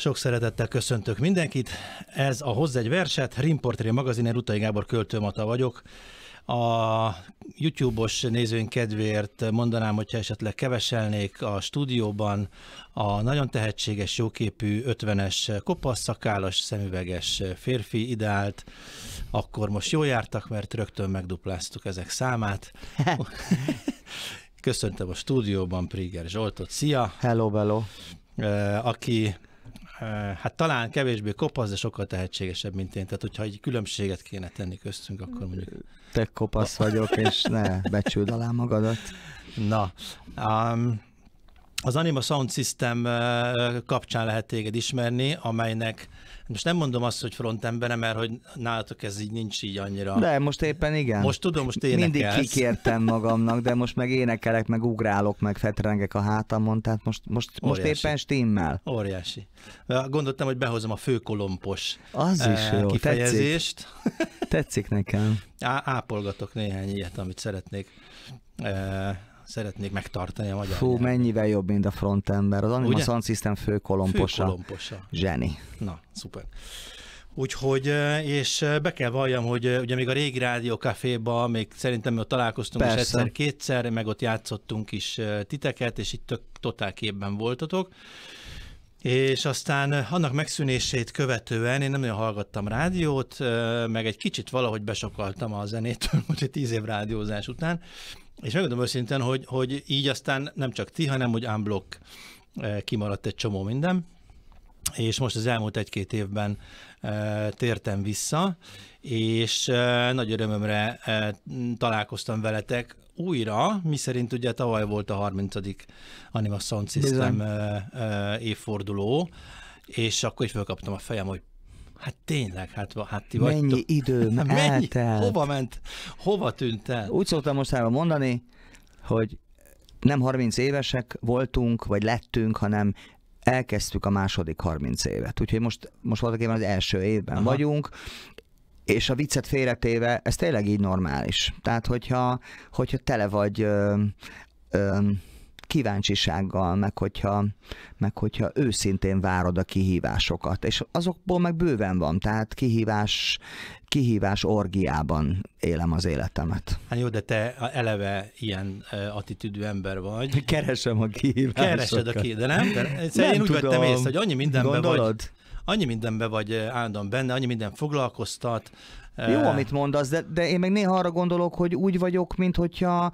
Sok szeretettel köszöntök mindenkit. Ez a Hozz egy verset, magazin, én Rutai Gábor költőmata vagyok. A YouTube-os nézőink kedvéért mondanám, hogyha esetleg keveselnék a stúdióban a nagyon tehetséges, jóképű, 50-es, kopasz, szakállas, szemüveges férfi ideált, akkor most jól jártak, mert rögtön megdupláztuk ezek számát. Köszöntöm a stúdióban Priger Zsoltot, szia! Hello, hello! Aki hát talán kevésbé kopasz, de sokkal tehetségesebb, mint én. Tehát, hogyha egy különbséget kéne tenni köztünk, akkor mondjuk... Te kopasz vagyok, és ne becsüld alá magadat. Na, um, az Anima Sound System kapcsán lehet téged ismerni, amelynek most nem mondom azt, hogy frontembere, mert hogy nálatok ez így nincs így annyira. De most éppen igen. Most tudom, most énekelsz. Mindig kikértem magamnak, de most meg énekelek, meg ugrálok, meg fetrengek a hátamon, tehát most, most, most éppen stimmel. Óriási. Gondoltam, hogy behozom a főkolompos Az is eh, jó, kifejezést. Tetszik, tetszik nekem. Á, ápolgatok néhány ilyet, amit szeretnék eh, szeretnék megtartani a magyar Fú, nyelvet. mennyivel jobb, mint a frontember. Az Anima Sound System fő kolomposa. Zseni. Na, szuper. Úgyhogy, eh, és eh, be kell valljam, hogy eh, ugye még a régi Rádió Caféba, még szerintem ott találkoztunk Persze. is egyszer-kétszer, meg ott játszottunk is titeket, és itt tök totál képben voltatok. És aztán annak megszűnését követően én nem nagyon hallgattam rádiót, meg egy kicsit valahogy besokaltam a zenétől, egy tíz év rádiózás után, és megmondom őszintén, hogy, hogy így aztán nem csak ti, hanem hogy unblock eh, kimaradt egy csomó minden, és most az elmúlt egy-két évben eh, tértem vissza, és eh, nagy örömömre találkoztam veletek újra, szerint ugye tavaly volt a 30. Anima Sound System évforduló, és akkor is felkaptam a fejem, hogy Hát tényleg, hát, hát ti Mennyi vagytok. időm eltelt. Mennyi? Hova ment? Hova tűnt el? Úgy szoktam most mondani, hogy nem 30 évesek voltunk, vagy lettünk, hanem elkezdtük a második 30 évet. Úgyhogy most, most éppen az első évben Aha. vagyunk, és a viccet félretéve, ez tényleg így normális. Tehát, hogyha, hogyha tele vagy ö, ö, kíváncsisággal, meg hogyha, meg hogyha őszintén várod a kihívásokat, és azokból meg bőven van, tehát kihívás, kihívás orgiában élem az életemet. Hát jó, de te eleve ilyen attitűdű ember vagy. Keresem a kihívásokat. Keresed a kihívásokat, de nem? De, nem én úgy tudom. vettem észre, hogy annyi mindenben Gondolod? vagy annyi mindenben vagy állandóan benne, annyi minden foglalkoztat, jó, amit mondasz, de, de én meg néha arra gondolok, hogy úgy vagyok, mint hogyha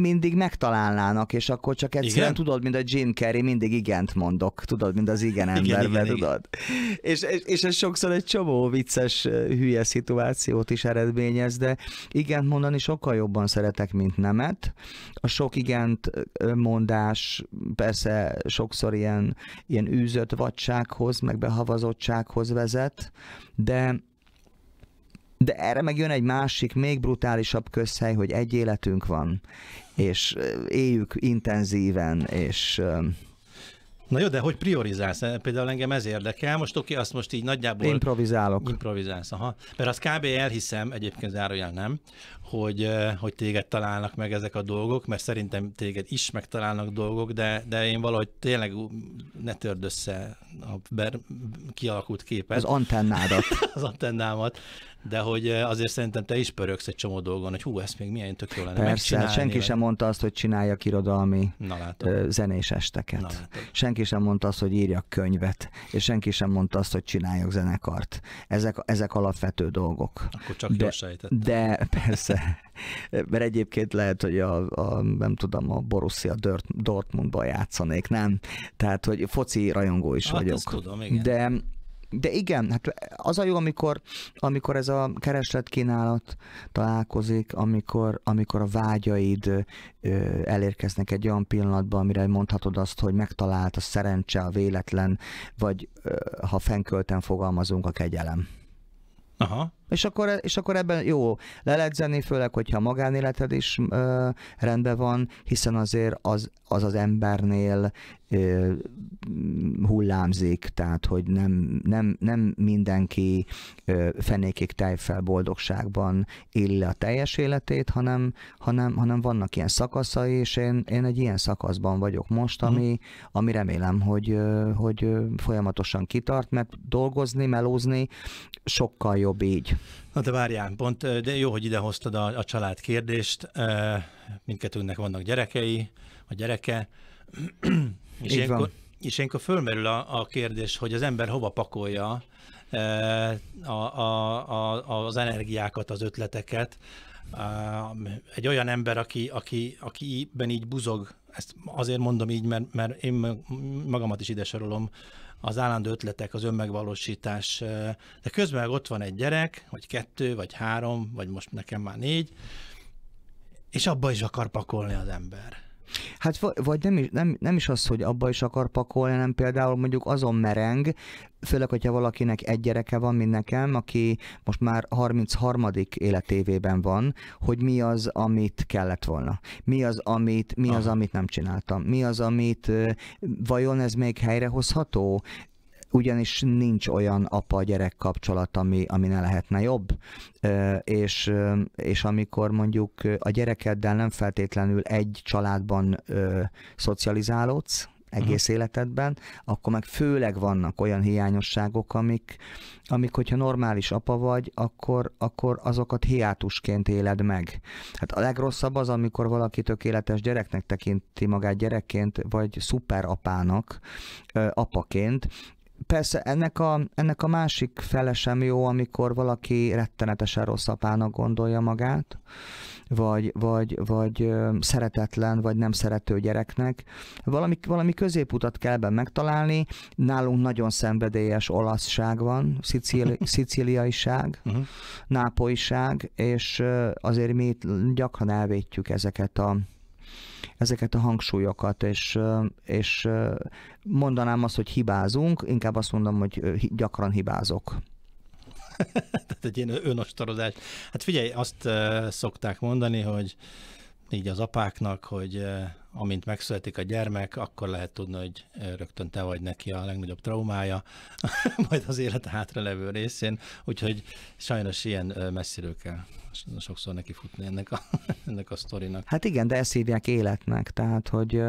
mindig megtalálnának, és akkor csak egyszerűen igen? tudod, mint a Jim Carrey, mindig igent mondok, tudod, mint az igen ember, igen, igen, tudod. Igen. És, és, és ez sokszor egy csomó vicces, hülye szituációt is eredményez, de igent mondani sokkal jobban szeretek, mint nemet. A sok igent mondás persze sokszor ilyen, ilyen űzött vadsághoz, meg behavazottsághoz vezet, de de erre meg jön egy másik, még brutálisabb közhely, hogy egy életünk van, és éljük intenzíven, és Na jó, de hogy priorizálsz? E, például engem ez érdekel. Most oké, azt most így nagyjából... Improvizálok. Improvizálsz, aha. Mert azt kb. elhiszem, egyébként zárójel nem, hogy, eh, hogy téged találnak meg ezek a dolgok, mert szerintem téged is megtalálnak dolgok, de, de én valahogy tényleg ne törd össze a ber, kialakult képet. Az antennádat. az antennámat, de hogy eh, azért szerintem te is pörögsz egy csomó dolgon, hogy hú, ez még milyen tök jó lenne Persze, senki vagy... sem mondta azt, hogy csináljak irodalmi Na, zenés esteket. Na, senki sem mondta azt, hogy írjak könyvet, és senki sem mondta azt, hogy csináljak zenekart. Ezek, ezek alapvető dolgok. Akkor csak de, de persze, persze. Mert egyébként lehet, hogy a, a nem tudom, a Borussia Dortmundba játszanék, nem? Tehát, hogy foci rajongó is hát vagyok. tudom, igen. De, de igen, hát az a jó, amikor, amikor ez a keresletkínálat találkozik, amikor, amikor a vágyaid ö, elérkeznek egy olyan pillanatban, amire mondhatod azt, hogy megtalált a szerencse, a véletlen, vagy ö, ha fenkölten fogalmazunk, a kegyelem. Aha, és akkor, és akkor ebben jó leledzeni, főleg, hogyha a magánéleted is ö, rendben van, hiszen azért az az, az embernél ö, hullámzik, tehát hogy nem, nem, nem mindenki ö, fenékig tejfel boldogságban éli a teljes életét, hanem, hanem, hanem vannak ilyen szakaszai, és én, én egy ilyen szakaszban vagyok most, ami, mhm. ami remélem, hogy, ö, hogy folyamatosan kitart, mert dolgozni, melózni sokkal jobb így Na de várjál, pont de jó, hogy idehoztad a, a család kérdést. Mindkettőnknek vannak gyerekei, a gyereke. És Így ilyenkor, van. és ilyenkor fölmerül a, a kérdés, hogy az ember hova pakolja a, a, a, az energiákat, az ötleteket. Egy olyan ember, aki, aki, akiben így buzog, ezt azért mondom így, mert, mert én magamat is ide sorolom, az állandó ötletek, az önmegvalósítás, de közben meg ott van egy gyerek, vagy kettő, vagy három, vagy most nekem már négy, és abba is akar pakolni az ember. Hát vagy nem is, nem, nem is az, hogy abba is akar pakolni, hanem például mondjuk azon mereng, főleg, hogyha valakinek egy gyereke van, mint nekem, aki most már 33. életévében van, hogy mi az, amit kellett volna. Mi az, amit, mi az, amit nem csináltam. Mi az, amit vajon ez még helyrehozható? ugyanis nincs olyan apa-gyerek kapcsolat, ami, ami ne lehetne jobb, és, és amikor mondjuk a gyerekeddel nem feltétlenül egy családban szocializálódsz, egész uh-huh. életedben, akkor meg főleg vannak olyan hiányosságok, amik, amik hogyha normális apa vagy, akkor, akkor azokat hiátusként éled meg. Hát a legrosszabb az, amikor valaki tökéletes gyereknek tekinti magát gyerekként, vagy apának, apaként, Persze ennek a, ennek a másik fele sem jó, amikor valaki rettenetesen rossz apának gondolja magát, vagy, vagy, vagy szeretetlen, vagy nem szerető gyereknek. Valami, valami középutat kell ebben megtalálni. Nálunk nagyon szenvedélyes olaszság van, szicíli, szicíliaiság, uh-huh. Mhm. nápolyság, és azért mi itt gyakran elvétjük ezeket a ezeket a hangsúlyokat, és, és mondanám azt, hogy hibázunk, inkább azt mondom, hogy gyakran hibázok. Tehát egy ilyen önostorozás. Hát figyelj, azt szokták mondani, hogy így az apáknak, hogy amint megszületik a gyermek, akkor lehet tudni, hogy rögtön te vagy neki a legnagyobb traumája, majd az élet hátra levő részén, úgyhogy sajnos ilyen messziről kell sokszor neki futni ennek a, ennek a sztorinak. Hát igen, de ezt hívják életnek, tehát hogy,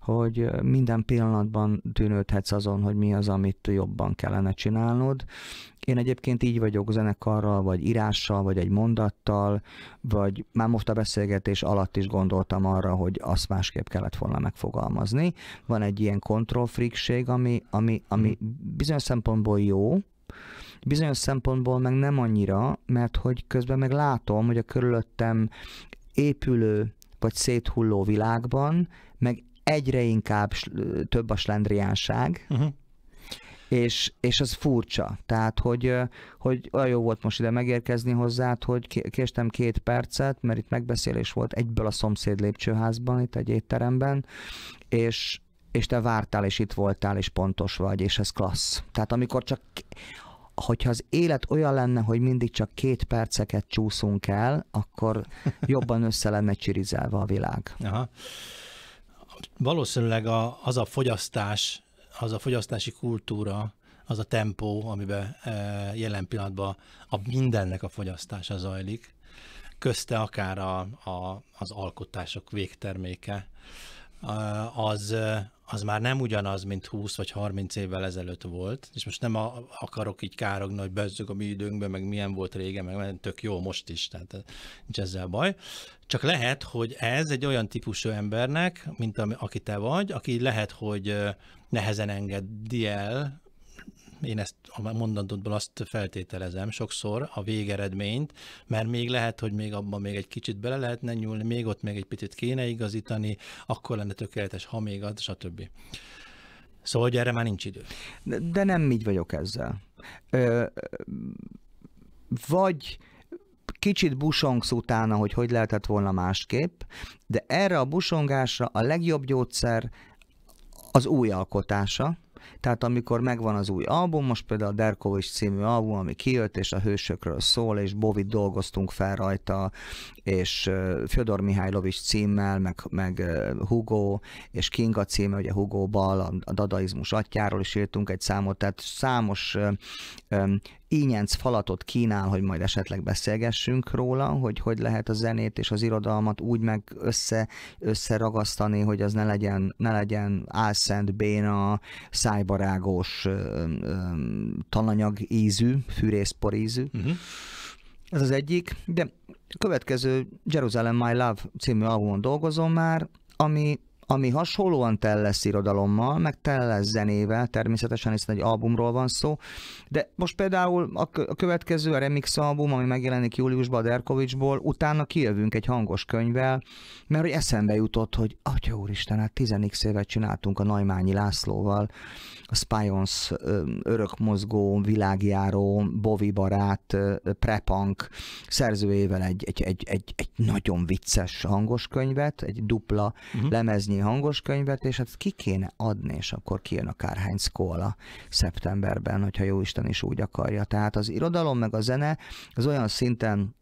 hogy minden pillanatban tűnődhetsz azon, hogy mi az, amit jobban kellene csinálnod, én egyébként így vagyok zenekarral, vagy írással, vagy egy mondattal, vagy már most a beszélgetés alatt is gondoltam arra, hogy azt már másképp kellett volna megfogalmazni. Van egy ilyen kontrollfrikség, ami, ami, ami hmm. bizonyos szempontból jó, bizonyos szempontból meg nem annyira, mert hogy közben meg látom, hogy a körülöttem épülő vagy széthulló világban, meg egyre inkább több a slendriánság, uh-huh és, és az furcsa. Tehát, hogy, hogy olyan jó volt most ide megérkezni hozzád, hogy késtem két percet, mert itt megbeszélés volt egyből a szomszéd lépcsőházban, itt egy étteremben, és, és te vártál, és itt voltál, és pontos vagy, és ez klassz. Tehát amikor csak, hogyha az élet olyan lenne, hogy mindig csak két perceket csúszunk el, akkor jobban össze lenne csirizelve a világ. Aha. Valószínűleg a, az a fogyasztás, az a fogyasztási kultúra, az a tempó, amiben e, jelen pillanatban a mindennek a fogyasztása zajlik, közte akár a, a, az alkotások végterméke, az, az már nem ugyanaz, mint 20 vagy 30 évvel ezelőtt volt, és most nem a, akarok így károgni, hogy bezzük a mi időnkben, meg milyen volt régen, meg tök jó most is, tehát eh, nincs ezzel baj. Csak lehet, hogy ez egy olyan típusú embernek, mint ami, aki te vagy, aki lehet, hogy eh, nehezen engedi el én ezt a mondatodból azt feltételezem sokszor, a végeredményt, mert még lehet, hogy még abban még egy kicsit bele lehetne nyúlni, még ott még egy picit kéne igazítani, akkor lenne tökéletes, ha még az, stb. Szóval, hogy erre már nincs idő. De, de nem így vagyok ezzel. Ö, vagy kicsit busongsz utána, hogy hogy lehetett volna másképp, de erre a busongásra a legjobb gyógyszer az új alkotása, tehát amikor megvan az új album, most például a Derkovics című album, ami kijött, és a hősökről szól, és Bovit dolgoztunk fel rajta, és Fyodor Mihálylovics címmel, meg, meg Hugo, és Kinga címe, ugye bal a dadaizmus atyáról is írtunk egy számot, tehát számos ínyenc falatot kínál, hogy majd esetleg beszélgessünk róla, hogy hogy lehet a zenét és az irodalmat úgy meg össze, összeragasztani, hogy az ne legyen, ne legyen álszent, béna, szájbarágos, tananyag ízű, fűrészpor ízű. Uh-huh. Ez az egyik, de következő Jerusalem My Love című albumon dolgozom már, ami, ami hasonlóan tell lesz irodalommal, meg tell lesz zenével, természetesen hiszen egy albumról van szó, de most például a következő, a remix album, ami megjelenik júliusban Derkovicsból, utána kijövünk egy hangos könyvvel, mert hogy eszembe jutott, hogy atya úristen, hát 10 évet csináltunk a Naimányi Lászlóval, a Spions örökmozgó, világjáró, Bovi barát, prepunk szerzőjével egy, egy, egy, egy, egy nagyon vicces hangos könyvet, egy dupla uh-huh. lemeznyi hangos könyvet, és hát ki kéne adni, és akkor kijön a Kárhány szkola szeptemberben, hogyha jó Isten is úgy akarja. Tehát az irodalom meg a zene az olyan szinten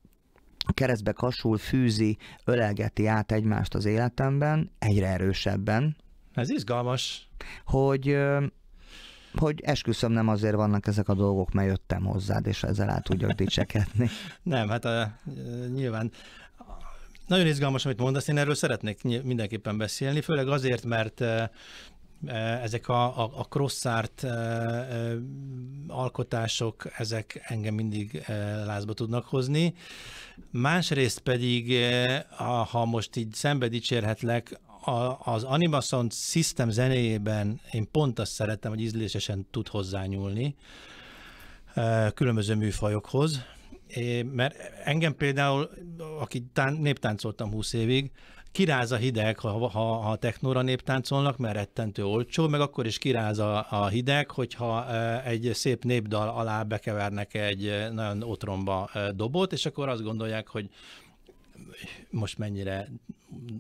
keresztbe kasul, fűzi, ölelgeti át egymást az életemben, egyre erősebben. Ez izgalmas. Hogy hogy esküszöm nem azért vannak ezek a dolgok, mert jöttem hozzád, és ezzel át tudjak dicsekedni. nem, hát a, eh, eh, nyilván nagyon izgalmas, amit mondasz, én erről szeretnék mindenképpen beszélni, főleg azért, mert eh, ezek a, a, a crosszárt e, e, alkotások, ezek engem mindig e, lázba tudnak hozni. Másrészt pedig, ha most így szembe dicsérhetlek, a, az Animason System zenéjében én pont azt szerettem, hogy ízlésesen tud hozzányúlni különböző műfajokhoz, É, mert engem például, aki tán, néptáncoltam 20 évig, kiráz a hideg, ha, ha, ha technóra néptáncolnak, mert rettentő olcsó, meg akkor is kiráz a, a hideg, hogyha egy szép népdal alá bekevernek egy nagyon otromba dobot, és akkor azt gondolják, hogy most mennyire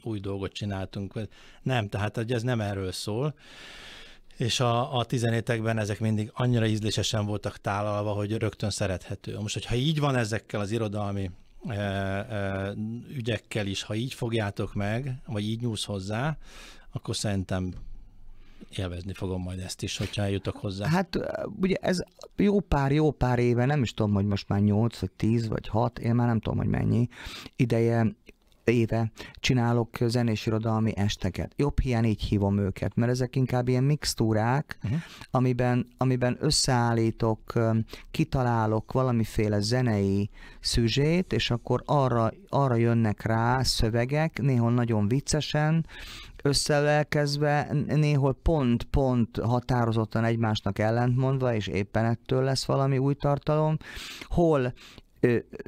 új dolgot csináltunk. Nem, tehát ez nem erről szól. És a, a tizenétekben ezek mindig annyira ízlésesen voltak tálalva, hogy rögtön szerethető. Most, hogyha így van ezekkel az irodalmi e, e, ügyekkel is, ha így fogjátok meg, vagy így nyúlsz hozzá, akkor szerintem élvezni fogom majd ezt is, hogyha eljutok hozzá. Hát ugye ez jó pár, jó pár éve, nem is tudom, hogy most már 8 vagy 10 vagy 6, én már nem tudom, hogy mennyi ideje éve csinálok zenés irodalmi esteket. Jobb hiány így hívom őket, mert ezek inkább ilyen mixtúrák, uh-huh. amiben, amiben összeállítok, kitalálok valamiféle zenei szüzsét, és akkor arra, arra jönnek rá szövegek, néhol nagyon viccesen, összelelkezve, néhol pont-pont határozottan egymásnak ellentmondva, és éppen ettől lesz valami új tartalom, hol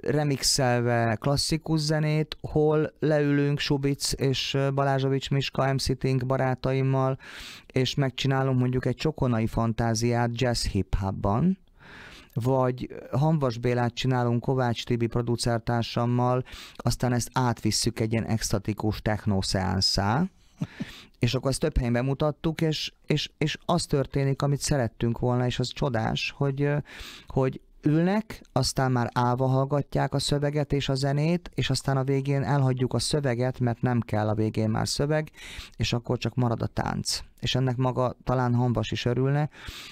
remixelve klasszikus zenét, hol leülünk Subic és Balázsovics Miska mc barátaimmal, és megcsinálunk mondjuk egy csokonai fantáziát jazz hip hopban vagy Hanvas Bélát csinálunk Kovács Tibi producertársammal, aztán ezt átvisszük egy ilyen extatikus technoszeánszá, és akkor ezt több helyen bemutattuk, és, és, és az történik, amit szerettünk volna, és az csodás, hogy, hogy ülnek, aztán már állva hallgatják a szöveget és a zenét, és aztán a végén elhagyjuk a szöveget, mert nem kell a végén már szöveg, és akkor csak marad a tánc. És ennek maga talán hambas is örülne,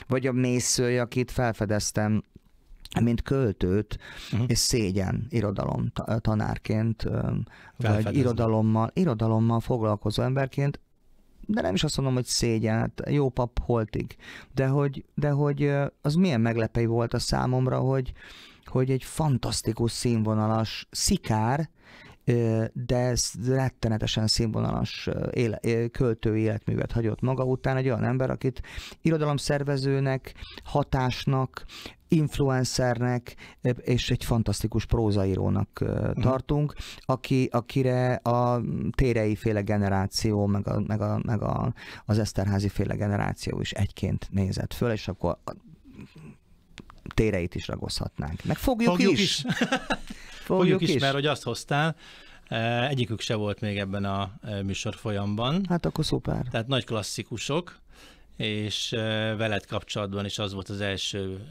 vagy a mészőj, akit felfedeztem mint költőt, uh-huh. és szégyen irodalom tanárként, Felfedezni. vagy irodalommal, irodalommal foglalkozó emberként, de nem is azt mondom, hogy szégyen, hát jó pap holtig, de hogy, de hogy az milyen meglepő volt a számomra, hogy, hogy egy fantasztikus színvonalas szikár, de ez rettenetesen színvonalas éle, költői életművet hagyott maga után egy olyan ember, akit irodalomszervezőnek, hatásnak, influencernek és egy fantasztikus prózaírónak mhm. tartunk, aki, akire a térei féle generáció, meg, a, meg, a, meg a, az Eszterházi féle generáció is egyként nézett föl, és akkor a téreit is ragozhatnánk. Meg fogjuk, fogjuk is. is. fogjuk, fogjuk is, is, mert hogy azt hoztál, eh, egyikük se volt még ebben a eh, műsor folyamban. Hát akkor szuper. Tehát nagy klasszikusok és veled kapcsolatban is az volt az első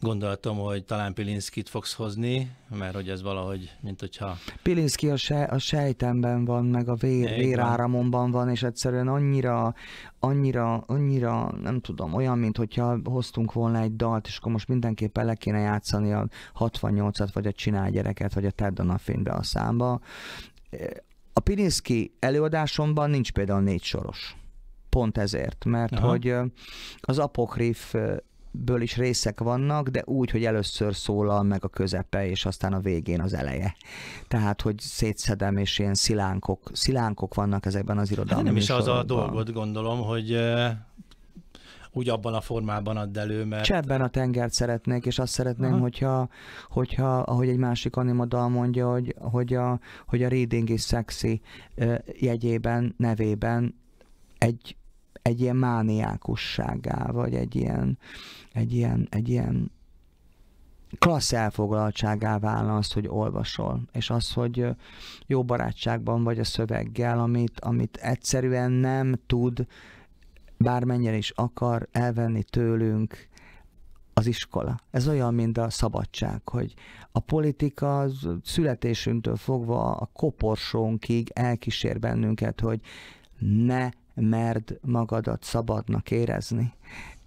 gondolatom, hogy talán Pilinszkit fogsz hozni, mert hogy ez valahogy, mint hogyha... Pilinszki a, se, a sejtemben van, meg a vér, véráramomban van, és egyszerűen annyira, annyira, annyira, nem tudom, olyan, mint hogyha hoztunk volna egy dalt, és akkor most mindenképpen le kéne játszani a 68-at, vagy a Csinál gyereket, vagy a Ted a filmbe a számba. A Pilinszki előadásomban nincs például négy soros pont ezért, mert Aha. hogy az apokrif ből is részek vannak, de úgy, hogy először szólal meg a közepe, és aztán a végén az eleje. Tehát, hogy szétszedem, és ilyen szilánkok, szilánkok vannak ezekben az hát irodalmi hát Nem is az a dolgot gondolom, hogy úgy abban a formában add elő, mert... Csebben a tengert szeretnék, és azt szeretném, Aha. hogyha, hogyha, ahogy egy másik animadal mondja, hogy, hogy, a, hogy a reading is sexy jegyében, nevében egy egy ilyen mániákosságá, vagy egy ilyen, egy ilyen, egy ilyen klassz elfoglaltságá válna azt, hogy olvasol, és az, hogy jó barátságban vagy a szöveggel, amit, amit egyszerűen nem tud, bármennyire is akar elvenni tőlünk az iskola. Ez olyan, mint a szabadság, hogy a politika az születésünktől fogva a koporsónkig elkísér bennünket, hogy ne merd magadat szabadnak érezni,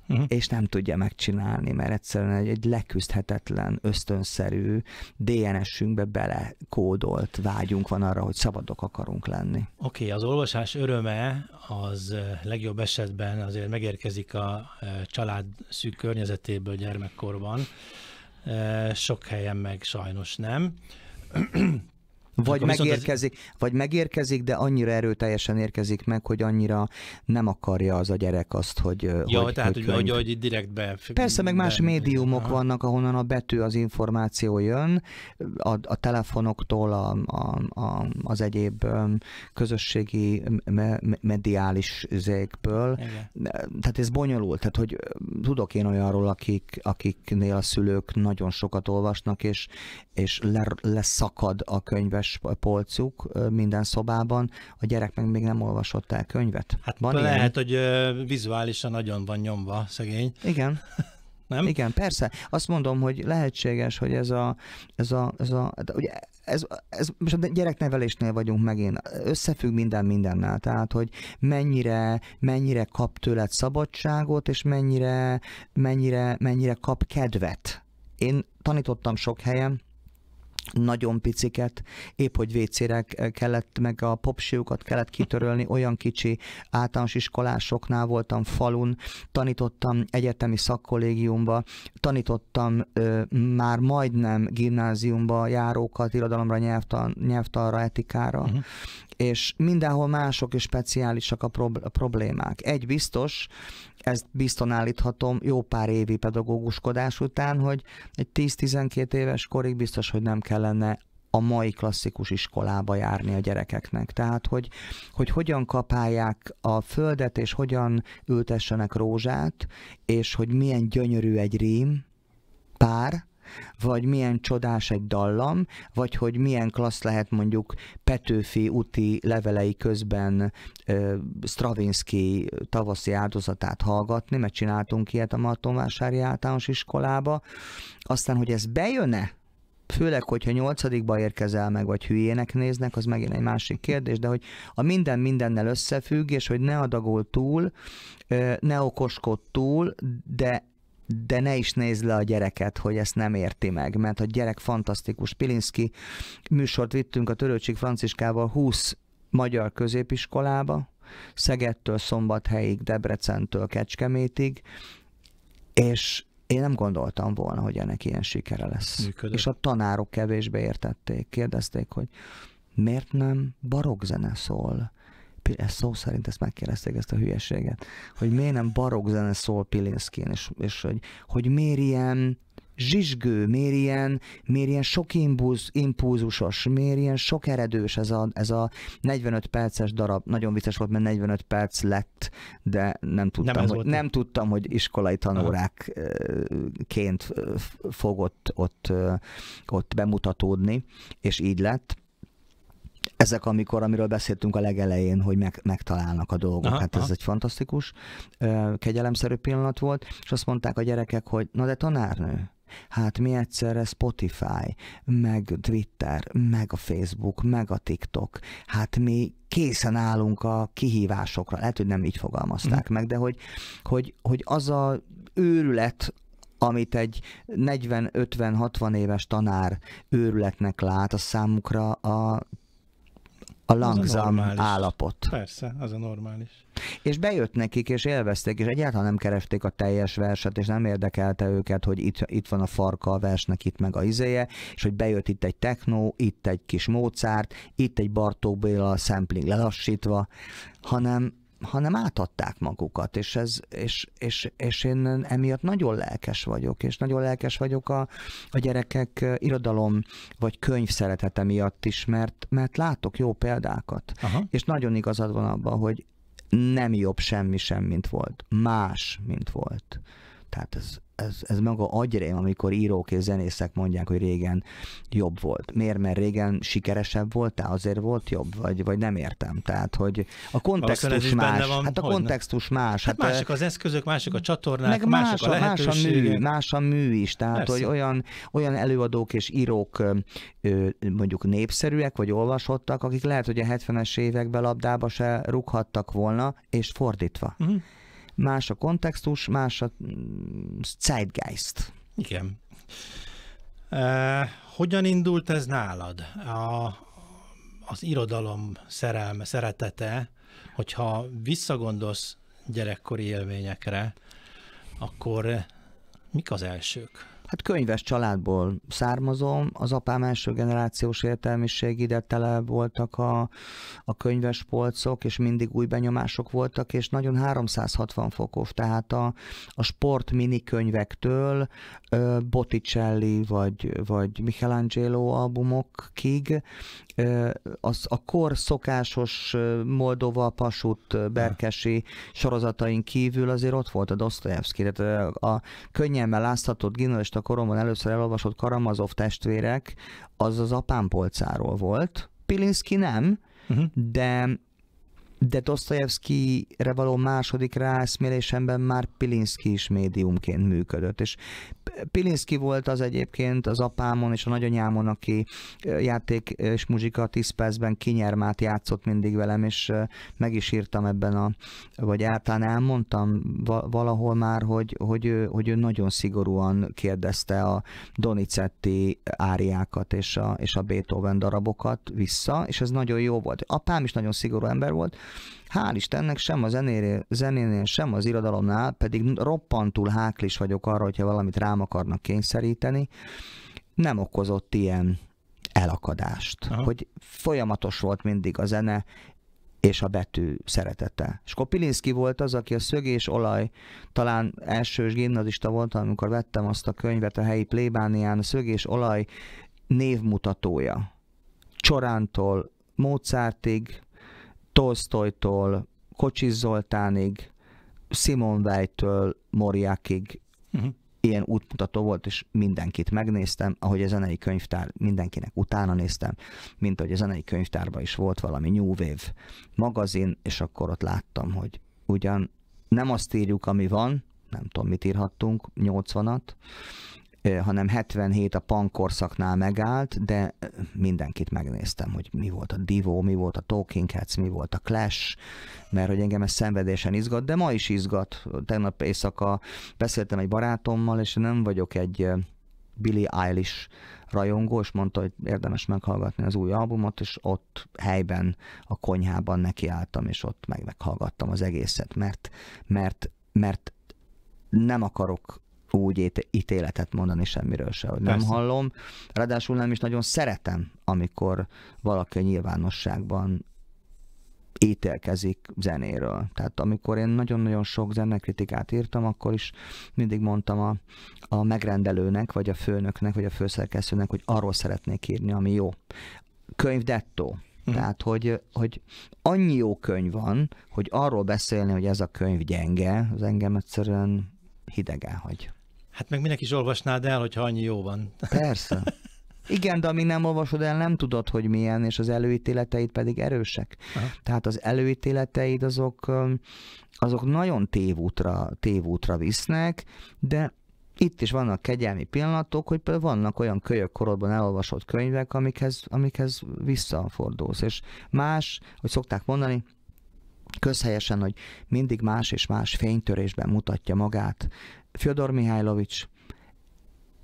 uh-huh. és nem tudja megcsinálni, mert egyszerűen egy, egy leküzdhetetlen, ösztönszerű, DNS-ünkbe belekódolt vágyunk van arra, hogy szabadok akarunk lenni. Oké, okay, az olvasás öröme az legjobb esetben azért megérkezik a család szűk környezetéből gyermekkorban, sok helyen meg sajnos nem Vagy megérkezik, az... vagy megérkezik, de annyira erőteljesen érkezik meg, hogy annyira nem akarja az a gyerek azt, hogy... Ja, hogy, tehát hogy, hogy, hogy, hogy direkt be... Persze, meg más be, médiumok aha. vannak, ahonnan a betű, az információ jön, a, a telefonoktól, a, a, a, az egyéb közösségi me, mediális zékből. Igen. Tehát ez bonyolult. Tehát, hogy tudok én olyanról, akik, akiknél a szülők nagyon sokat olvasnak, és, és le, leszakad a könyves üres polcuk minden szobában, a gyerek meg még nem olvasott el könyvet. Hát van lehet, ilyen? hogy vizuálisan nagyon van nyomva szegény. Igen. nem? Igen, persze. Azt mondom, hogy lehetséges, hogy ez a, ez a, ez a de ugye ez, ez most a gyereknevelésnél vagyunk megint, összefügg minden mindennel, tehát, hogy mennyire, mennyire kap tőled szabadságot, és mennyire, mennyire, mennyire kap kedvet. Én tanítottam sok helyen, nagyon piciket, épp hogy vécére kellett, meg a popsiukat kellett kitörölni, olyan kicsi általános iskolásoknál voltam falun, tanítottam egyetemi szakkollégiumba, tanítottam ö, már majdnem gimnáziumba járókat, irodalomra, nyelvtal, nyelvtalra, etikára, uh-huh. és mindenhol mások és speciálisak a problémák. Egy biztos, ezt bizton állíthatom jó pár évi pedagóguskodás után, hogy egy 10-12 éves korig biztos, hogy nem kellene a mai klasszikus iskolába járni a gyerekeknek. Tehát, hogy, hogy hogyan kapálják a földet, és hogyan ültessenek rózsát, és hogy milyen gyönyörű egy rím, pár, vagy milyen csodás egy dallam, vagy hogy milyen klassz lehet mondjuk Petőfi úti levelei közben ö, Stravinsky tavaszi áldozatát hallgatni, mert csináltunk ilyet a Martonvásári általános iskolába. Aztán, hogy ez bejön-e, főleg, hogyha nyolcadikba érkezel meg, vagy hülyének néznek, az megint egy másik kérdés, de hogy a minden mindennel összefügg, és hogy ne adagol túl, ne okoskod túl, de de ne is nézd le a gyereket, hogy ezt nem érti meg, mert a gyerek fantasztikus. Pilinszki műsort vittünk a Törőcsik Franciskával 20 magyar középiskolába, Szegedtől Szombathelyig, Debrecentől Kecskemétig, és én nem gondoltam volna, hogy ennek ilyen sikere lesz. Működött. És a tanárok kevésbé értették. Kérdezték, hogy miért nem barokzene szól? ez szó szerint ezt megkérdezték ezt a hülyeséget, hogy miért nem barok zene szól Pilinszkén, és, és hogy, hogy miért ilyen zsizsgő, miért ilyen, miért ilyen sok impulz, impulzusos, miért ilyen sok eredős ez a, ez a 45 perces darab. Nagyon vicces volt, mert 45 perc lett, de nem tudtam, nem hogy, nem tudtam hogy iskolai tanórákként fogott ott, ott, ott bemutatódni, és így lett ezek, amikor, amiről beszéltünk a legelején, hogy meg, megtalálnak a dolgok. Aha, hát ez aha. egy fantasztikus, kegyelemszerű pillanat volt, és azt mondták a gyerekek, hogy na de tanárnő, Hát mi egyszerre Spotify, meg Twitter, meg a Facebook, meg a TikTok. Hát mi készen állunk a kihívásokra. Lehet, hogy nem így fogalmazták hmm. meg, de hogy, hogy, hogy az a őrület, amit egy 40-50-60 éves tanár őrületnek lát, a számukra a a langzam a állapot. Persze, az a normális. És bejött nekik, és élvezték, és egyáltalán nem keresték a teljes verset, és nem érdekelte őket, hogy itt, itt van a farka a versnek, itt meg a izéje, és hogy bejött itt egy technó, itt egy kis Mozart, itt egy Bartók Béla sampling lelassítva, hanem hanem átadták magukat, és, ez, és, és, és én emiatt nagyon lelkes vagyok, és nagyon lelkes vagyok a, a gyerekek irodalom vagy könyv szeretete miatt is, mert, mert látok jó példákat, Aha. és nagyon igazad van abban, hogy nem jobb semmi sem, mint volt. Más, mint volt. Tehát ez ez, ez maga agyrém, amikor írók és zenészek mondják, hogy régen jobb volt. Miért? Mert régen sikeresebb voltál, azért volt jobb, vagy, vagy nem értem. Tehát, hogy a kontextus más. Van, hát a kontextus ne? más. Hát, hát mások az eszközök, mások a csatornák, meg mások más a, más a mű, más a mű is. Tehát, Persze. hogy olyan, olyan előadók és írók mondjuk népszerűek, vagy olvasottak, akik lehet, hogy a 70-es években labdába se rúghattak volna, és fordítva. Uh-huh más a kontextus, más a mm, zeitgeist. Igen. E, hogyan indult ez nálad? A, az irodalom szerelme, szeretete, hogyha visszagondolsz gyerekkori élményekre, akkor mik az elsők? Hát könyves családból származom, az apám első generációs értelmiség ide tele voltak a, a könyves polcok, és mindig új benyomások voltak, és nagyon 360 fokos, tehát a, a sport mini könyvektől Botticelli vagy, vagy Michelangelo albumokig, az a kor szokásos Moldova, Pasut, Berkesi sorozatain kívül azért ott volt a Dostoyevsky, tehát a láthatott ginnalist a koromban először elolvasott Karamazov testvérek, az az apám polcáról volt. Pilinszki nem, uh-huh. de de Dostoyevsky-re való második ráeszmélésemben már Pilinszki is médiumként működött, és Pilinszki volt az egyébként az apámon és a nagyanyámon, aki játék és muzsika 10 percben kinyermát játszott mindig velem, és meg is írtam ebben a, vagy általán elmondtam valahol már, hogy, hogy, ő, hogy ő nagyon szigorúan kérdezte a Donizetti áriákat és a, és a Beethoven darabokat vissza, és ez nagyon jó volt. Apám is nagyon szigorú ember volt, Hál' Istennek sem a zenénél, zenénél, sem az irodalomnál, pedig roppantul háklis vagyok arra, hogyha valamit rám akarnak kényszeríteni, nem okozott ilyen elakadást, Aha. hogy folyamatos volt mindig a zene és a betű szeretete. És Kopilinszki volt az, aki a Szögés Olaj, talán elsős gimnazista volt, amikor vettem azt a könyvet a helyi plébánián, a Szögés Olaj névmutatója. Csorántól Mozartig, Tolsztojtól, Kocsis Zoltánig, Simon Vejtől, Moriakig uh-huh. ilyen útmutató volt, és mindenkit megnéztem, ahogy a zenei könyvtár, mindenkinek utána néztem, mint ahogy a zenei könyvtárban is volt valami New Wave magazin, és akkor ott láttam, hogy ugyan nem azt írjuk, ami van, nem tudom, mit írhattunk, 80-at, hanem 77 a pankorszaknál megállt, de mindenkit megnéztem, hogy mi volt a Divo, mi volt a Talking Heads, mi volt a Clash, mert hogy engem ez szenvedésen izgat, de ma is izgat. Tegnap éjszaka beszéltem egy barátommal, és nem vagyok egy Billy Eilish rajongó, és mondta, hogy érdemes meghallgatni az új albumot, és ott helyben a konyhában nekiálltam, és ott meg meghallgattam az egészet, mert, mert, mert nem akarok úgy ítéletet mondani semmiről se, hogy nem Persze. hallom. Ráadásul nem is nagyon szeretem, amikor valaki a nyilvánosságban ítélkezik zenéről. Tehát amikor én nagyon-nagyon sok zenekritikát írtam, akkor is mindig mondtam a, a megrendelőnek, vagy a főnöknek, vagy a főszerkesztőnek, hogy arról szeretnék írni, ami jó. Könyv dettó. Mm. Tehát, hogy, hogy annyi jó könyv van, hogy arról beszélni, hogy ez a könyv gyenge, az engem egyszerűen hidegen hagy. Hát meg minek is olvasnád el, hogyha annyi jó van. Persze. Igen, de amíg nem olvasod el, nem tudod, hogy milyen, és az előítéleteid pedig erősek. Aha. Tehát az előítéleteid azok, azok nagyon tévútra, tévútra visznek, de itt is vannak kegyelmi pillanatok, hogy például vannak olyan kölyök korodban elolvasott könyvek, amikhez, amikhez visszafordulsz. És más, hogy szokták mondani, közhelyesen, hogy mindig más és más fénytörésben mutatja magát Fyodor Mihálylovics,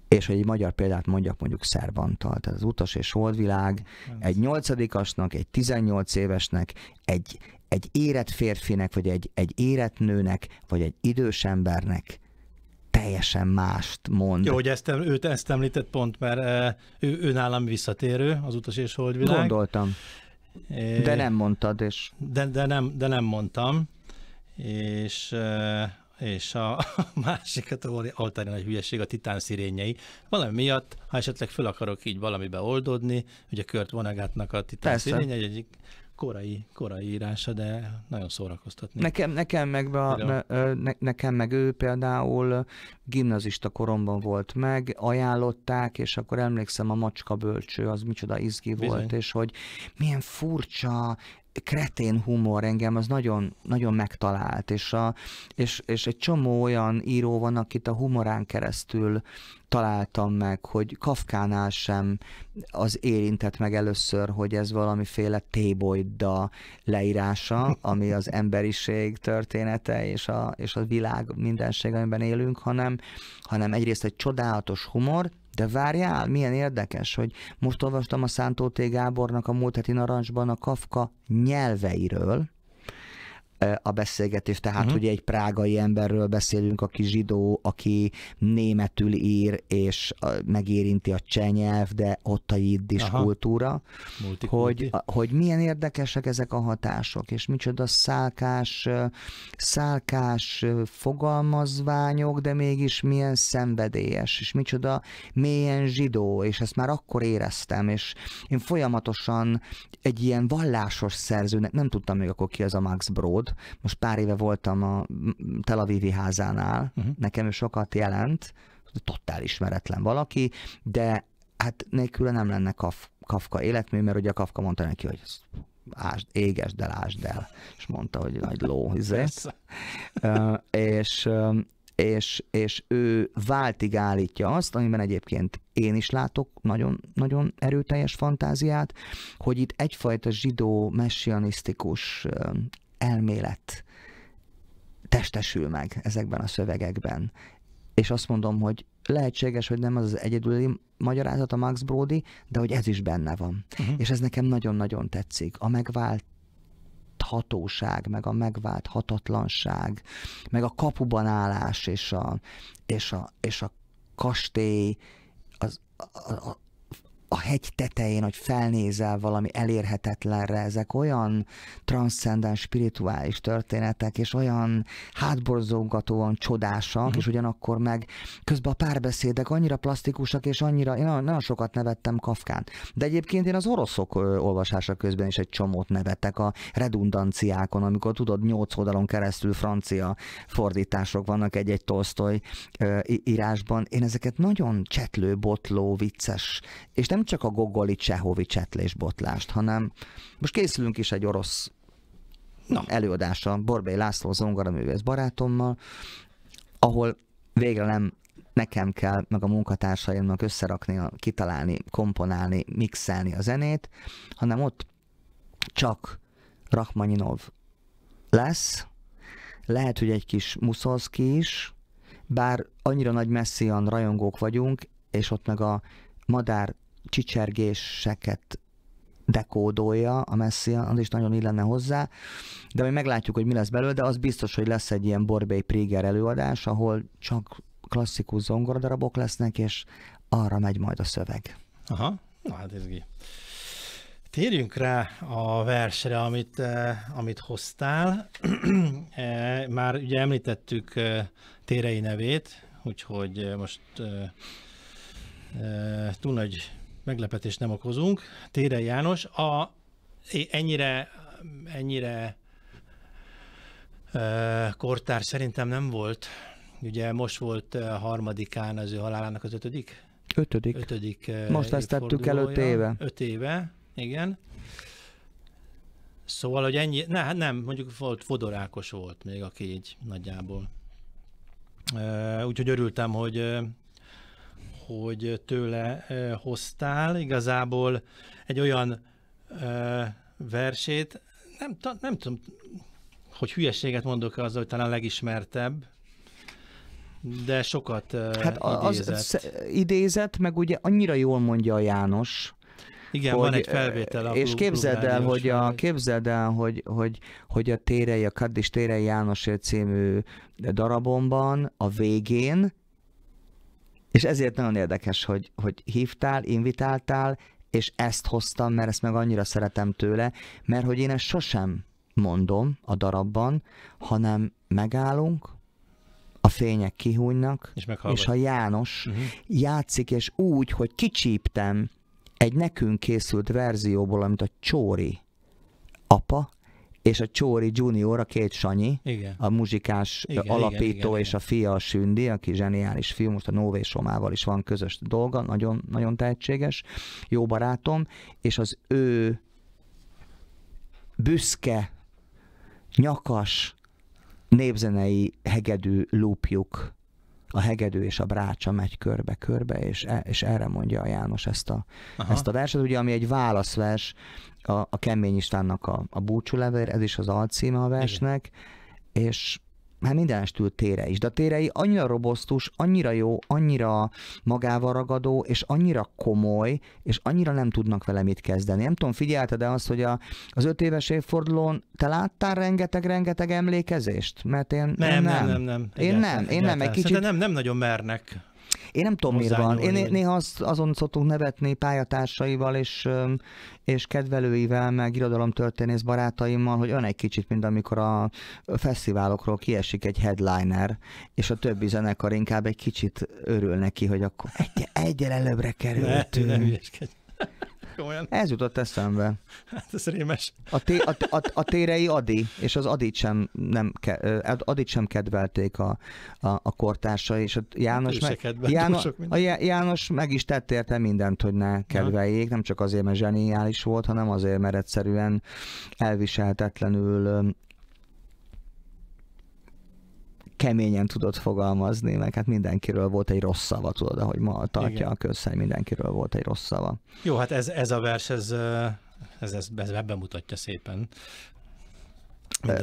és hogy egy magyar példát mondjak mondjuk Szerbantal, tehát az utas és holdvilág, egy nyolcadikasnak, egy 18 évesnek, egy, egy érett férfinek, vagy egy, egy érett nőnek, vagy egy idős embernek teljesen mást mond. Jó, hogy ezt, őt ezt említett pont, mert eh, ő, ő nálam visszatérő, az utas és holdvilág. Gondoltam. de nem mondtad, és... De, de, nem, de nem mondtam, és eh, és a másik kategória oltári nagy hülyeség a titán szirényei. Valami miatt, ha esetleg fel akarok így valamibe oldódni, ugye Kört Vonagátnak a titán Persze. szirényei egyik korai, korai írása, de nagyon szórakoztatni. Nekem, nekem, meg, a, ne, nekem meg ő például gimnazista koromban volt meg, ajánlották, és akkor emlékszem a macska bölcső, az micsoda izgi Bizony. volt, és hogy milyen furcsa kretén humor engem az nagyon, nagyon megtalált, és, a, és, és egy csomó olyan író van, akit a humorán keresztül találtam meg, hogy Kafkánál sem az érintett meg először, hogy ez valamiféle tébolyda leírása, ami az emberiség története és a, és a világ mindenség, amiben élünk, hanem, hanem egyrészt egy csodálatos humor, de várjál, milyen érdekes, hogy most olvastam a Szántó T. Gábornak a múlt heti narancsban a Kafka nyelveiről, a beszélgetés, tehát uh-huh. Mhm. ugye egy prágai emberről beszélünk, aki zsidó, aki németül ír, és megérinti a csenyelv, de ott a jiddis Aha. kultúra, Multikulti. hogy, hogy milyen érdekesek ezek a hatások, és micsoda szálkás, szálkás fogalmazványok, de mégis milyen szenvedélyes, és micsoda mélyen zsidó, és ezt már akkor éreztem, és én folyamatosan egy ilyen vallásos szerzőnek, nem tudtam még akkor ki az a Max Brod, most pár éve voltam a Tel Avivi házánál, uh-huh. nekem ő sokat jelent, totál ismeretlen valaki, de hát nélküle nem lenne kaf, Kafka életmű, mert ugye a Kafka mondta neki, hogy ásd, égesd el, ásd el, és mondta, hogy nagy ló. uh, és, és, és ő váltig állítja azt, amiben egyébként én is látok nagyon, nagyon erőteljes fantáziát, hogy itt egyfajta zsidó, messianisztikus elmélet testesül meg ezekben a szövegekben. És azt mondom, hogy lehetséges, hogy nem az az egyedüli magyarázat a Max Brody, de hogy ez is benne van. Uh-huh. És ez nekem nagyon-nagyon tetszik. A megvált hatóság, meg a megvált hatatlanság, meg a kapuban állás és a, és a, és a kastély, az, a, a, a hegy tetején, hogy felnézel valami elérhetetlenre, ezek olyan transzcendens, spirituális történetek, és olyan hátborzongatóan csodásak, uh-huh. és ugyanakkor meg közben a párbeszédek annyira plastikusak, és annyira, én nagyon, nagyon sokat nevettem Kafkán. De egyébként én az oroszok olvasása közben is egy csomót nevettek a redundanciákon, amikor tudod, nyolc oldalon keresztül francia fordítások vannak egy-egy tolsztoly írásban. Én ezeket nagyon csetlő, botló, vicces, és nem csak a Gogoli Csehovi csetlés botlást, hanem most készülünk is egy orosz Na. előadása Borbély László zongoraművész barátommal, ahol végre nem nekem kell, meg a munkatársaimnak összerakni, kitalálni, komponálni, mixelni a zenét, hanem ott csak Rachmaninov lesz, lehet, hogy egy kis Muszolszki is, bár annyira nagy messzian rajongók vagyunk, és ott meg a madár csicsergéseket dekódolja a messzi, az is nagyon illenne hozzá, de mi meglátjuk, hogy mi lesz belőle, de az biztos, hogy lesz egy ilyen Borbély Priger előadás, ahol csak klasszikus zongoradarabok lesznek, és arra megy majd a szöveg. Aha, na hát ez Térjünk rá a versre, amit, eh, amit hoztál. Eh, már ugye említettük eh, Térei nevét, úgyhogy eh, most eh, eh, túl nagy meglepetést nem okozunk. Tére János, a, ennyire, ennyire e, kortár szerintem nem volt. Ugye most volt a harmadikán az ő halálának az ötödik? Ötödik. Ötödik. Most tettük el öt éve. Öt éve, igen. Szóval, hogy ennyi, ne, hát nem, mondjuk volt Fodor Ákos volt még, aki így nagyjából. Úgyhogy örültem, hogy hogy tőle hoztál igazából egy olyan versét, nem, nem tudom, hogy hülyeséget mondok azzal, hogy talán legismertebb, de sokat hát az, idézett. Az, idézett, meg ugye annyira jól mondja a János, igen, hogy, van egy felvétel. A és klub, képzeld el, hogy a, képzeld el, hogy, hogy, hogy a Térei, a Kaddis Térei János című darabomban a végén és ezért nagyon érdekes, hogy, hogy hívtál, invitáltál, és ezt hoztam, mert ezt meg annyira szeretem tőle, mert hogy én ezt sosem mondom a darabban, hanem megállunk, a fények kihúnynak, és, és ha János uh-huh. játszik, és úgy, hogy kicsíptem egy nekünk készült verzióból, amit a Csóri apa és a Csóri Junior, a két Sanyi, igen. a muzsikás igen, alapító igen, igen, és igen. a fia a Sündi, aki zseniális fiú, most a Nové Somával is van közös dolga, nagyon, nagyon tehetséges, jó barátom, és az ő büszke, nyakas, népzenei hegedű lúpjuk a hegedű és a brácsa megy körbe-körbe, és, e, és erre mondja a János ezt a, ezt a verset, ugye, ami egy válaszvers a, a Kemény Istvánnak a, a búcsúlevér ez is az alcíme a versnek, Igen. és már estül tére is, de a térei annyira robosztus, annyira jó, annyira magával ragadó, és annyira komoly, és annyira nem tudnak vele mit kezdeni. Nem tudom, figyelted de azt, hogy a, az öt éves évfordulón te láttál rengeteg-rengeteg emlékezést? Mert én nem. Én nem, nem, nem. nem. Én nem, én nem, egy kicsit... Szerintem nem, nem nagyon mernek én nem tudom, miért van. Én néha az, azon szoktunk nevetni pályatársaival és, és kedvelőivel, meg irodalomtörténész barátaimmal, hogy olyan egy kicsit, mint amikor a fesztiválokról kiesik egy headliner, és a többi zenekar inkább egy kicsit örül neki, hogy akkor egy, egyel előbbre kerültünk. Ne, ne Komolyan. Ez jutott eszembe. Hát ez rémes. A, té, a, a, a térei Adi, és az Adit sem, nem, Adit sem kedvelték a, a, a kortársai, és a János, meg, kedvelt, János, a János meg is tett érte mindent, hogy ne kedveljék, ja. nem csak azért, mert zseniális volt, hanem azért, mert egyszerűen elviselhetetlenül keményen tudott fogalmazni, meg hát mindenkiről volt egy rossz szava, tudod, ahogy ma tartja Igen. a közhely, mindenkiről volt egy rossz szava. Jó, hát ez, ez a vers, ez, ez, ez, ez bemutatja szépen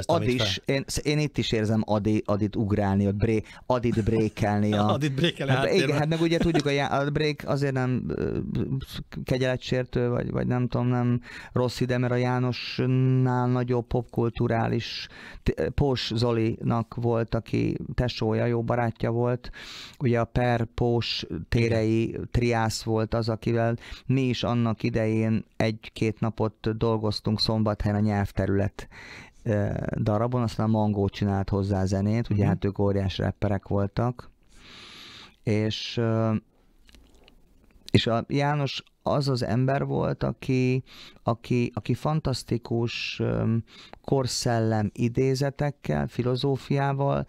Ad is, én, én, itt is érzem Adi, Adit ugrálni, vagy bré, Adit brékelni. A... Adit brékelni hát, igen, hát meg ugye tudjuk, hogy a brék azért nem kegyeletsértő, vagy, vagy nem tudom, nem rossz ide, mert a Jánosnál nagyobb popkulturális Pós Zolinak volt, aki tesója, jó barátja volt, ugye a Per Pós térei triász volt az, akivel mi is annak idején egy-két napot dolgoztunk szombathelyen a nyelvterület darabon, aztán Mangó csinált hozzá a zenét, ugye mhm. hát ők óriás rapperek voltak, és, és a János az az ember volt, aki, aki, aki fantasztikus korszellem idézetekkel, filozófiával,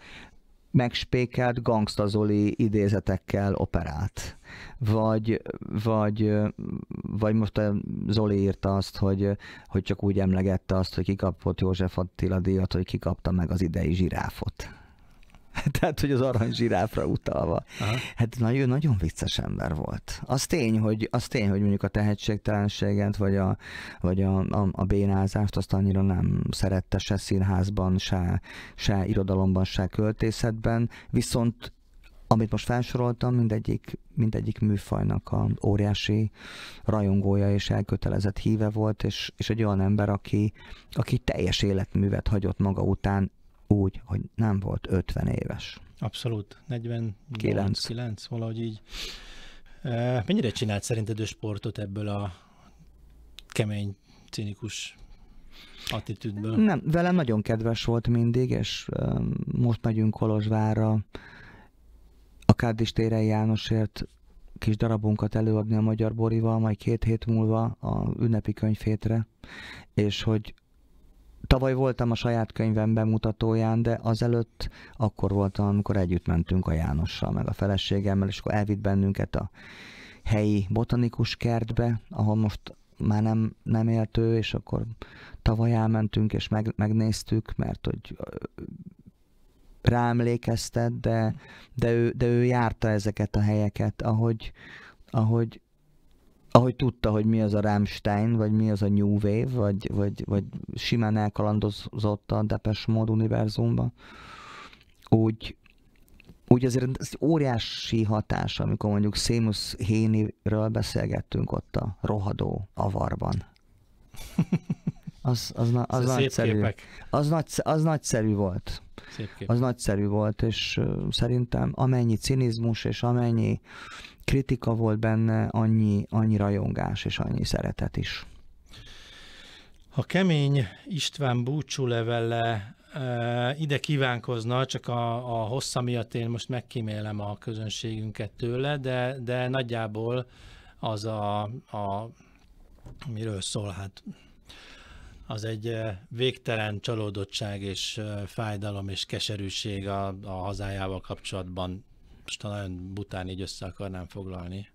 megspékelt gangstazoli idézetekkel operált. Vagy, vagy, vagy most a Zoli írta azt, hogy, hogy csak úgy emlegette azt, hogy kikapott József Attila díjat, hogy kikapta meg az idei zsiráfot. Tehát, hogy az arany zsiráfra utalva. Aha. Hát nagyon, nagyon vicces ember volt. Az tény, hogy, az tény, hogy mondjuk a tehetségtelenséget, vagy a, vagy a, a, a bénázást, azt annyira nem szerette se színházban, se, se irodalomban, se költészetben, viszont amit most felsoroltam, mindegyik, mindegyik műfajnak a óriási rajongója és elkötelezett híve volt, és, és egy olyan ember, aki, aki teljes életművet hagyott maga után úgy, hogy nem volt 50 éves. Abszolút, 49, valahogy így. Mennyire csinált szerinted ő sportot ebből a kemény, cinikus attitűdből? Nem, velem nagyon kedves volt mindig, és most megyünk Kolozsvárra, a Kárdis téren Jánosért kis darabunkat előadni a Magyar Borival, majd két hét múlva a ünnepi könyvfétre, és hogy Tavaly voltam a saját könyvem bemutatóján, de azelőtt akkor voltam, amikor együtt mentünk a Jánossal, meg a feleségemmel, és akkor elvitt bennünket a helyi botanikus kertbe, ahol most már nem, nem élt ő, és akkor tavaly elmentünk, és meg, megnéztük, mert hogy ráemlékeztet, de, de, ő, de ő járta ezeket a helyeket, ahogy, ahogy ahogy tudta, hogy mi az a Rammstein, vagy mi az a New Wave, vagy, vagy, vagy simán elkalandozott a Depes Mode univerzumban, úgy, úgy azért ez óriási hatás, amikor mondjuk Seamus Héniről beszélgettünk ott a rohadó avarban. Az, az, az, az, nagyszerű. az, nagy, az nagyszerű volt. Szép kép. Az nagyszerű volt, és szerintem amennyi cinizmus és amennyi kritika volt benne, annyi, annyi rajongás és annyi szeretet is. Ha kemény István búcsú levele ide kívánkozna, csak a, a hossza miatt én most megkímélem a közönségünket tőle, de, de nagyjából az a, a miről szól, hát az egy végtelen csalódottság és fájdalom és keserűség a, a hazájával kapcsolatban. Most nagyon bután így össze akarnám foglalni.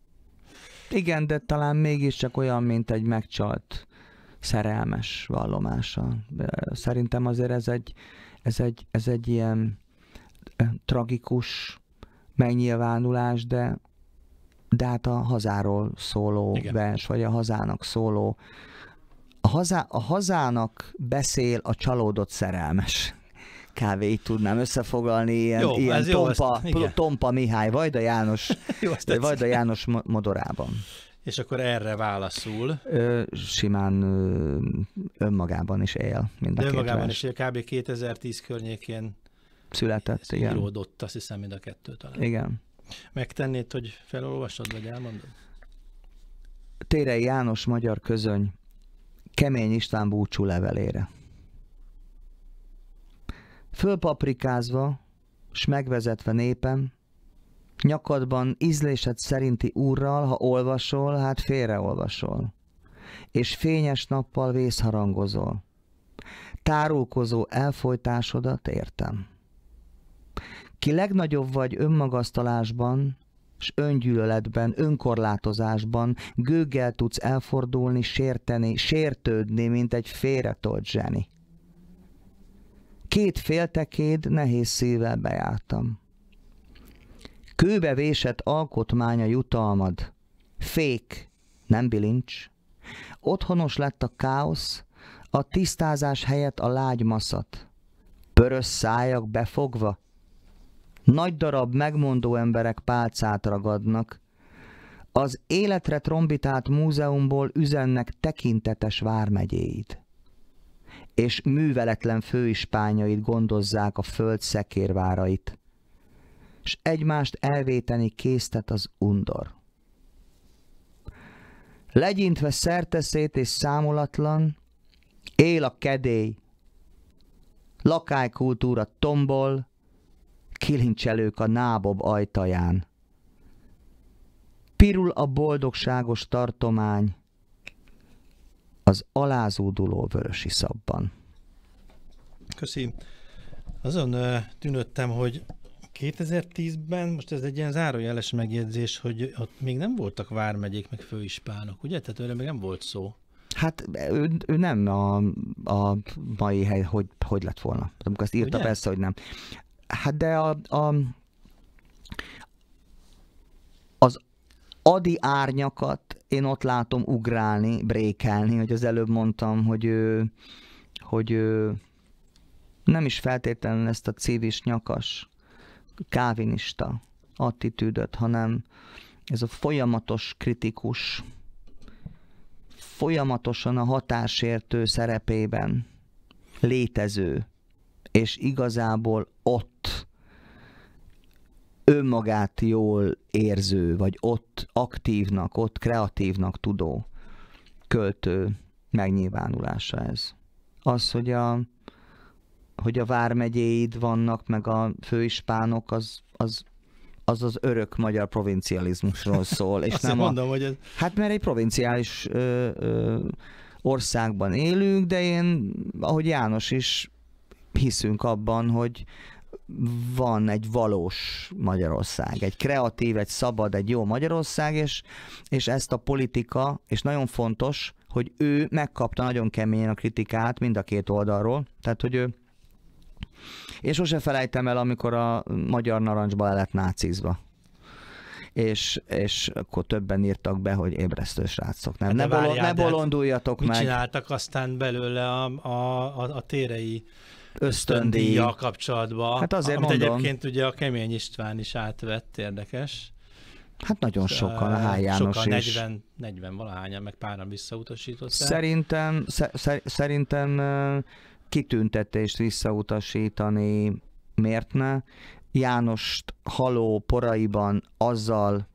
Igen, de talán mégiscsak olyan, mint egy megcsalt szerelmes vallomása. Szerintem azért ez egy, ez egy, ez egy ilyen tragikus megnyilvánulás, de, de hát a hazáról szóló Igen. vers, vagy a hazának szóló a, hazá, a hazának beszél a csalódott szerelmes Kávé, így tudnám összefoglalni, ilyen, jó, ilyen tompa, jó, azt, tompa Mihály Vajda János, jó, Vajda János modorában. És akkor erre válaszul? Ö, simán ö, önmagában is él. Mind a De önmagában is él, kb. 2010 környékén született, igen. Íródott, azt hiszem, mind a kettő talán. Igen. Megtennéd, hogy felolvasod, vagy elmondod? Térei János magyar közöny Kemény István búcsú levelére. Fölpaprikázva, s megvezetve népem, nyakadban ízlésed szerinti úrral, ha olvasol, hát félreolvasol, és fényes nappal vészharangozol. Tárulkozó elfolytásodat értem. Ki legnagyobb vagy önmagasztalásban, s öngyűlöletben, önkorlátozásban gőggel tudsz elfordulni, sérteni, sértődni, mint egy félretolt zseni. Két féltekéd nehéz szívvel bejártam. Kőbe vésett alkotmánya jutalmad. Fék, nem bilincs. Otthonos lett a káosz, a tisztázás helyett a lágy maszat. Pörös szájak befogva, nagy darab megmondó emberek pálcát ragadnak. Az életre trombitált múzeumból üzennek tekintetes vármegyéit. És műveletlen főispányait gondozzák a föld szekérvárait. És egymást elvéteni késztet az undor. Legyintve szerteszét és számolatlan, él a kedély, lakálykultúra tombol, kilincselők a nábob ajtaján. Pirul a boldogságos tartomány az alázóduló vörösi szabban. Köszi. Azon tűnöttem, hogy 2010-ben, most ez egy ilyen zárójeles megjegyzés, hogy ott még nem voltak vármegyék, meg főispánok, ugye? Tehát erre még nem volt szó. Hát ő, ő nem a, a mai hely, hogy, hogy lett volna. Amikor ezt írta, Ugye? persze, hogy nem. Hát de a, a, az adi árnyakat én ott látom ugrálni, brékelni, hogy az előbb mondtam, hogy ő, hogy ő nem is feltétlenül ezt a civis nyakas, kávinista attitűdöt, hanem ez a folyamatos kritikus, folyamatosan a hatásértő szerepében létező, és igazából ott önmagát jól érző, vagy ott aktívnak, ott kreatívnak tudó költő megnyilvánulása ez. Az, hogy a, hogy a vármegyéid vannak, meg a főispánok, az, az az az örök magyar provincializmusról szól. és Azt nem mondom, a... hogy ez... Hát mert egy provinciális ö, ö, országban élünk, de én, ahogy János is hiszünk abban, hogy van egy valós Magyarország, egy kreatív, egy szabad, egy jó Magyarország, és, és ezt a politika, és nagyon fontos, hogy ő megkapta nagyon keményen a kritikát mind a két oldalról, tehát hogy ő és sose felejtem el, amikor a magyar narancsba lett nácizva és, és akkor többen írtak be, hogy ébresztő srácok. Nem, hát ne, várjál, ne hát bolonduljatok hát meg. Mit csináltak aztán belőle a, a, a, a térei ösztöndíja kapcsolatban, hát azért amit mondom. egyébként ugye a Kemény István is átvett, érdekes. Hát nagyon sokan, a Hály János sokan, is. 40, 40 valahányan, meg páran visszautasították. Szerintem, szer, szerintem kitüntetést visszautasítani miért ne? Jánost haló poraiban azzal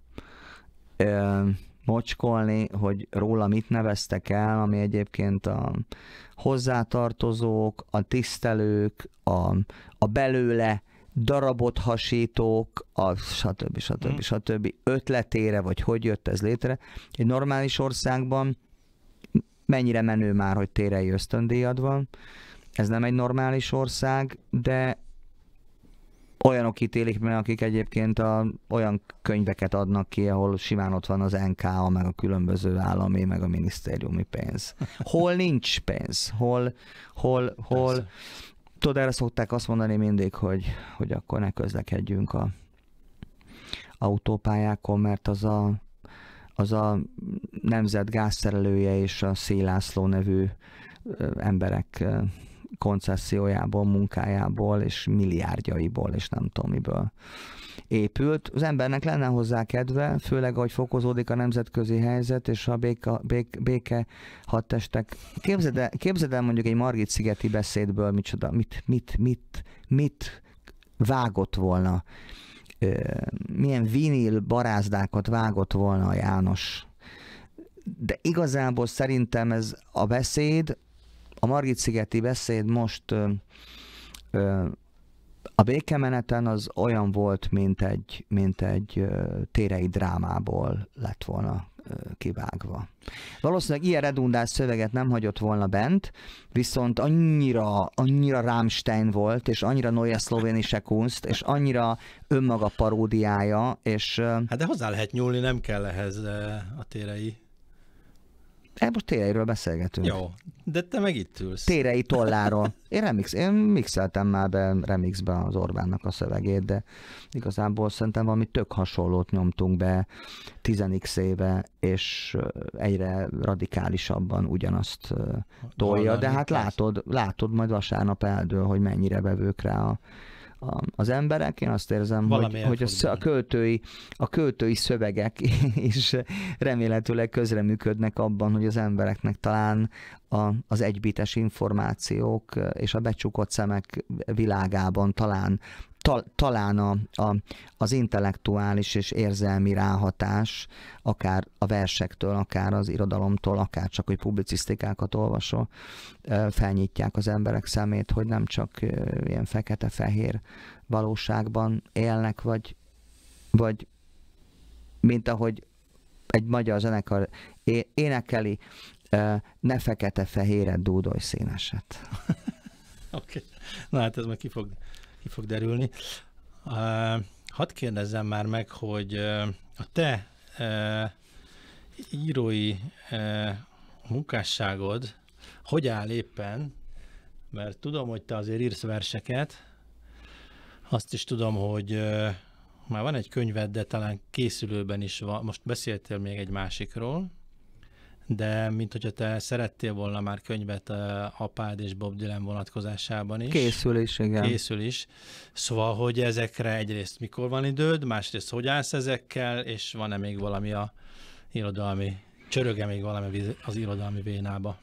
ö, mocskolni, hogy róla mit neveztek el, ami egyébként a hozzátartozók, a tisztelők, a, a belőle darabot hasítók, a stb. stb. Hmm. stb. ötletére, vagy hogy jött ez létre. Egy normális országban mennyire menő már, hogy térei ösztöndíjad van. Ez nem egy normális ország, de olyanok ítélik meg, akik egyébként a, olyan könyveket adnak ki, ahol simán ott van az NKA, meg a különböző állami, meg a minisztériumi pénz. Hol nincs pénz? Hol, hol, hol, Persze. tudod, erre szokták azt mondani mindig, hogy, hogy akkor ne közlekedjünk a autópályákon, mert az a, az a nemzet gázszerelője és a Szélászló nevű emberek koncesziójából, munkájából, és milliárdjaiból, és nem tudom miből épült. Az embernek lenne hozzá kedve, főleg ahogy fokozódik a nemzetközi helyzet, és a béka, béke, béke hadtestek. Képzeld el, képzeld el mondjuk egy Margit szigeti beszédből, micsoda, mit, mit, mit, mit vágott volna, milyen vinil barázdákat vágott volna a János de igazából szerintem ez a beszéd a Margit-szigeti beszéd most ö, ö, a békemeneten az olyan volt, mint egy, mint egy ö, térei drámából lett volna kivágva. Valószínűleg ilyen redundás szöveget nem hagyott volna bent, viszont annyira, annyira Rammstein volt, és annyira Noja Szlovénise Kunst, és annyira önmaga paródiája, és... Hát de hozzá lehet nyúlni, nem kell ehhez a térei Hát most téreiről beszélgetünk. Jó, de te meg itt ülsz. Térei tolláról. Én, remix, én mixeltem már be remixbe az Orbánnak a szövegét, de igazából szerintem valami tök hasonlót nyomtunk be 10x éve, és egyre radikálisabban ugyanazt tolja, de hát látod, látod, majd vasárnap eldől, hogy mennyire vevők rá a az emberek, én azt érzem, Valami hogy, hogy a, a, költői, a költői szövegek is remélhetőleg közreműködnek abban, hogy az embereknek talán a, az egybites információk eh, és a becsukott szemek világában talán tal, talán a, a, az intellektuális és érzelmi ráhatás, akár a versektől, akár az irodalomtól, akár csak, hogy publicisztikákat olvasol, felnyitják az emberek szemét, hogy nem csak ilyen fekete-fehér valóságban élnek, vagy, vagy mint ahogy egy magyar zenekar énekeli, ne fekete-fehéret dúdolj színeset. Oké, okay. na hát ez meg kifog ki fog derülni. Uh, hadd kérdezzem már meg, hogy uh, a te uh, írói uh, munkásságod hogy áll éppen, mert tudom, hogy te azért írsz verseket, azt is tudom, hogy uh, már van egy könyved, de talán készülőben is van. Most beszéltél még egy másikról, de mint hogyha te szerettél volna már könyvet eh, apád és Bob Dylan vonatkozásában is. Készül is, igen. Készül is. Szóval, hogy ezekre egyrészt mikor van időd, másrészt hogy állsz ezekkel, és van-e még valami a irodalmi, csöröge még valami az irodalmi vénába?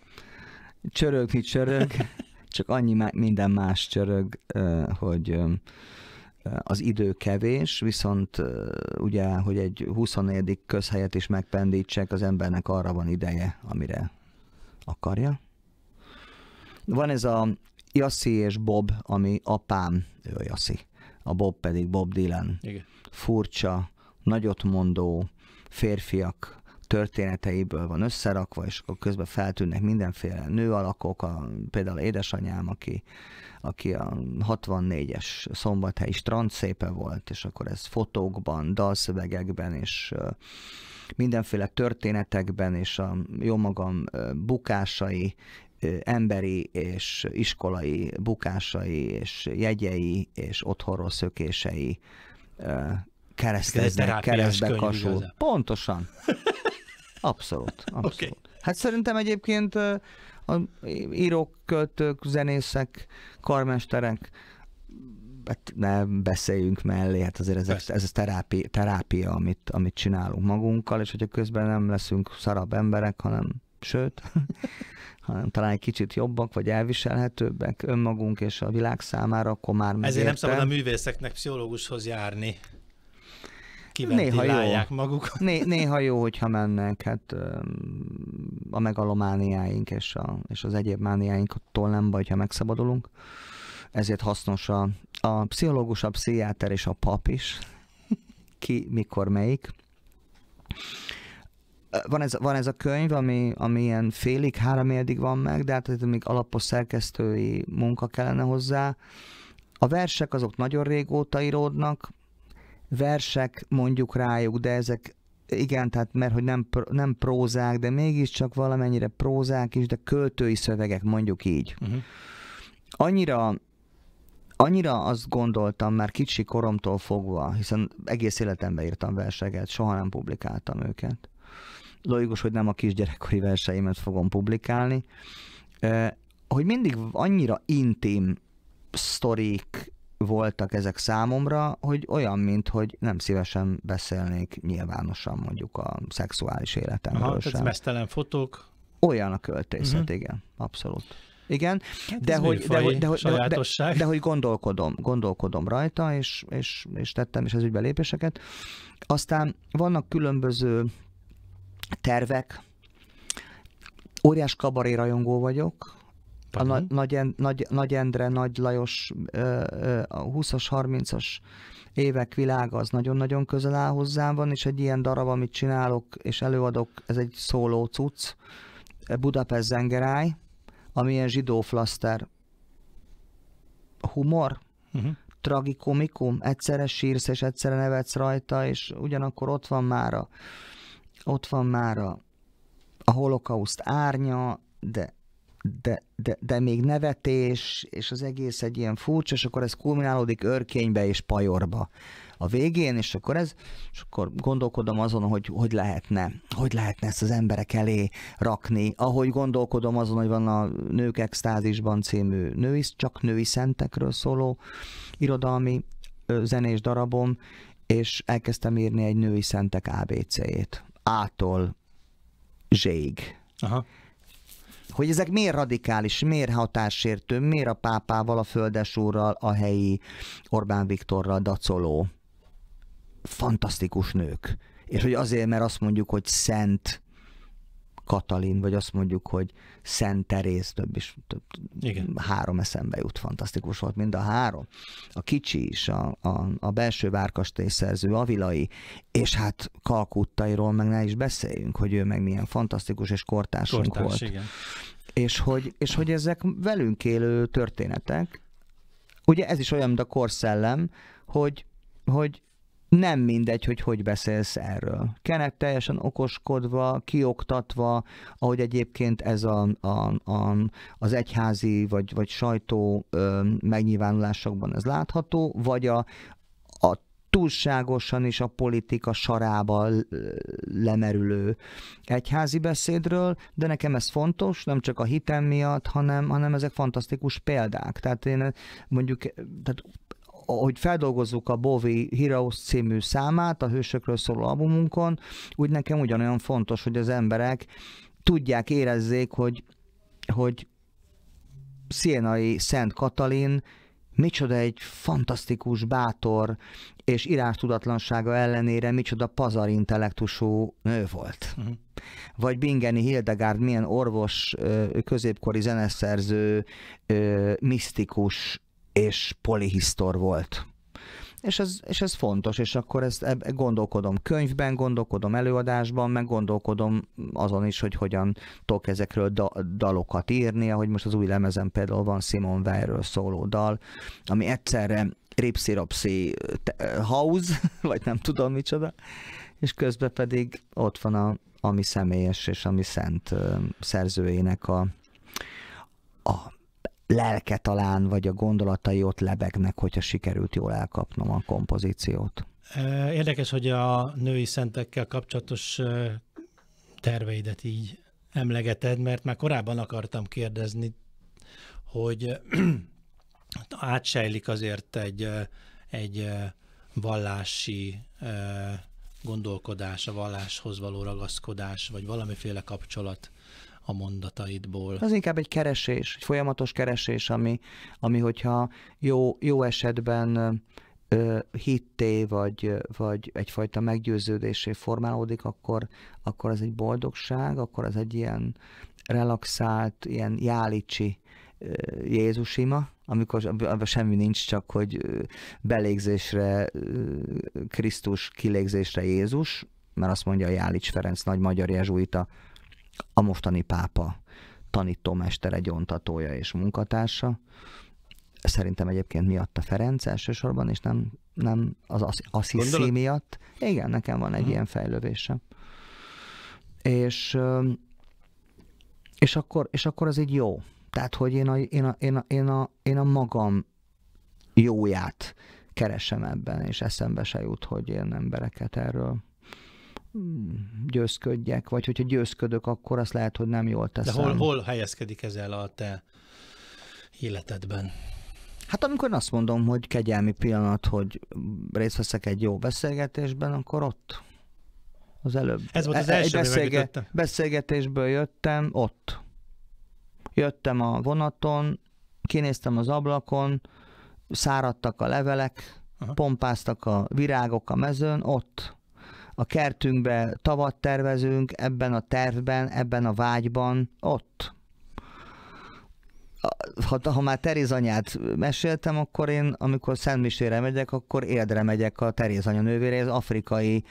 Csörög, mi csörög, csak annyi minden más csörög, eh, hogy eh, az idő kevés, viszont ugye, hogy egy 24. közhelyet is megpendítsek, az embernek arra van ideje, amire akarja. Van ez a Jassi és Bob, ami apám, ő a Jassi, a Bob pedig Bob Dylan. Igen. Furcsa, nagyot mondó férfiak történeteiből van összerakva, és akkor közben feltűnnek mindenféle nőalakok, a, például édesanyám, aki, aki a 64-es szombathelyi strand szépe volt, és akkor ez fotókban, dalszövegekben, és mindenféle történetekben, és a jó magam bukásai, emberi és iskolai bukásai, és jegyei, és otthonról szökései keresztbe kasul. Pontosan. Abszolút, abszolút. Okay. Hát szerintem egyébként a írók, költők, zenészek, karmesterek, hát ne beszéljünk mellé, hát azért ez, ez a terápi, terápia amit, amit csinálunk magunkkal, és hogyha közben nem leszünk szarabb emberek, hanem sőt, hanem talán egy kicsit jobbak, vagy elviselhetőbbek önmagunk és a világ számára, akkor már Ezért nem szabad a művészeknek pszichológushoz járni kiventilálják magukat. Né- néha jó, hogyha mennek, hát a megalomániáink és, a, és az egyéb mániáinktól nem baj, ha megszabadulunk. Ezért hasznos a, a pszichológus, a pszichiáter és a pap is. Ki, mikor, melyik. Van ez, van ez a könyv, ami, ami ilyen félig, háromérdig van meg, de hát még alapos szerkesztői munka kellene hozzá. A versek azok nagyon régóta íródnak, versek mondjuk rájuk, de ezek igen, tehát mert hogy nem, nem prózák, de mégiscsak valamennyire prózák is, de költői szövegek, mondjuk így. Uh-huh. Annyira annyira azt gondoltam már kicsi koromtól fogva, hiszen egész életemben írtam verseket, soha nem publikáltam őket. Logikus, hogy nem a kisgyerekkori verseimet fogom publikálni, hogy mindig annyira intim sztorik, voltak ezek számomra, hogy olyan, mint hogy nem szívesen beszélnék nyilvánosan mondjuk a szexuális életemről Aha, sem. mesztelen fotók. Olyan a költészet, uh-huh. igen, abszolút. Igen, hát de, hogy, de, de, de, de, de hogy gondolkodom, gondolkodom rajta, és, és, és tettem is az ügybe lépéseket. Aztán vannak különböző tervek, óriás kabaré rajongó vagyok, a nagy, nagy, nagy Endre, Nagy Lajos, a 20-as, 30-as évek világa az nagyon-nagyon közel áll hozzám van, és egy ilyen darab, amit csinálok és előadok, ez egy szóló cucc, Budapest zengeráj, ami ilyen zsidó flaster. humor, uh-huh. Mhm. tragikomikum, egyszerre sírsz és egyszerre nevetsz rajta, és ugyanakkor ott van már a, ott van már a, a holokauszt árnya, de de, de, de még nevetés, és az egész egy ilyen furcsa, és akkor ez kulminálódik örkénybe és pajorba a végén, és akkor ez, és akkor gondolkodom azon, hogy hogy lehetne, hogy lehetne ezt az emberek elé rakni, ahogy gondolkodom azon, hogy van a Nők Extázisban című női, csak női szentekről szóló irodalmi zenés darabom, és elkezdtem írni egy női szentek ABC-jét. A-tól Aha hogy ezek miért radikális, miért hatásértő, miért a pápával, a földesúrral, a helyi Orbán Viktorral dacoló fantasztikus nők. És hogy azért, mert azt mondjuk, hogy szent Katalin, vagy azt mondjuk, hogy Szent Teréz, több is, több, Igen. három eszembe jut, fantasztikus volt mind a három. A kicsi is, a, a, a belső várkastélyszerző, Avilai, és hát Kalkuttairól meg ne is beszéljünk, hogy ő meg milyen fantasztikus és kortársunk Kortárs, volt. Igen. És hogy, és hogy ezek velünk élő történetek, ugye ez is olyan, mint a korszellem, hogy, hogy nem mindegy, hogy hogy beszélsz erről. Kenek teljesen okoskodva, kioktatva, ahogy egyébként ez a, a, a, az egyházi vagy, vagy sajtó ö, megnyilvánulásokban ez látható, vagy a, a túlságosan is a politika sarába lemerülő egyházi beszédről, de nekem ez fontos, nem csak a hitem miatt, hanem, hanem ezek fantasztikus példák. Tehát én mondjuk, tehát ahogy feldolgozzuk a Bovi Heroes című számát a hősökről szóló albumunkon, úgy nekem ugyanolyan fontos, hogy az emberek tudják, érezzék, hogy, hogy Szénai Szent Katalin micsoda egy fantasztikus, bátor és írástudatlansága ellenére micsoda pazar intellektusú nő volt. Uh-huh. Vagy Bingeni Hildegard milyen orvos, középkori zeneszerző, misztikus és polihisztor volt és ez, és ez fontos, és akkor ezt gondolkodom könyvben, gondolkodom előadásban, meg gondolkodom azon is, hogy hogyan tudok ezekről da- dalokat írni, ahogy most az új lemezen például van Simon Weyről szóló dal, ami egyszerre ripsziropszi house, vagy nem tudom micsoda, és közben pedig ott van a, ami személyes és ami szent szerzőjének a, a lelke talán, vagy a gondolatai ott lebegnek, hogyha sikerült jól elkapnom a kompozíciót. Érdekes, hogy a női szentekkel kapcsolatos terveidet így emlegeted, mert már korábban akartam kérdezni, hogy átsejlik azért egy, egy vallási gondolkodás, a valláshoz való ragaszkodás, vagy valamiféle kapcsolat a mondataidból. Az inkább egy keresés, egy folyamatos keresés, ami, ami hogyha jó, jó esetben hitté, vagy, vagy egyfajta meggyőződésé formálódik, akkor, akkor az egy boldogság, akkor az egy ilyen relaxált, ilyen jálicsi Jézusima, amikor abban semmi nincs, csak hogy belégzésre Krisztus, kilégzésre Jézus, mert azt mondja a Jálics Ferenc nagy magyar jezsuita a mostani pápa tanítómestere, gyontatója és munkatársa. Szerintem egyébként miatta Ferenc elsősorban, és nem, nem az assziszi miatt. Igen, nekem van egy hmm. ilyen fejlővése. És, és, akkor, és akkor az egy jó. Tehát, hogy én a, én a, én a, én a, én a magam jóját keresem ebben, és eszembe se jut, hogy én embereket erről győzködjek, vagy hogyha győzködök, akkor azt lehet, hogy nem jól teszem. De hol, hol helyezkedik ez el a te életedben? Hát amikor azt mondom, hogy kegyelmi pillanat, hogy részt veszek egy jó beszélgetésben, akkor ott az előbb. Ez volt az e- első, beszélge- Beszélgetésből jöttem, ott. Jöttem a vonaton, kinéztem az ablakon, száradtak a levelek, Aha. pompáztak a virágok a mezőn, ott a kertünkbe tavat tervezünk, ebben a tervben, ebben a vágyban, ott. Ha, ha már Teréz anyát meséltem, akkor én, amikor Szentmisére megyek, akkor érdre megyek a Teréz anya nővére, az afrikai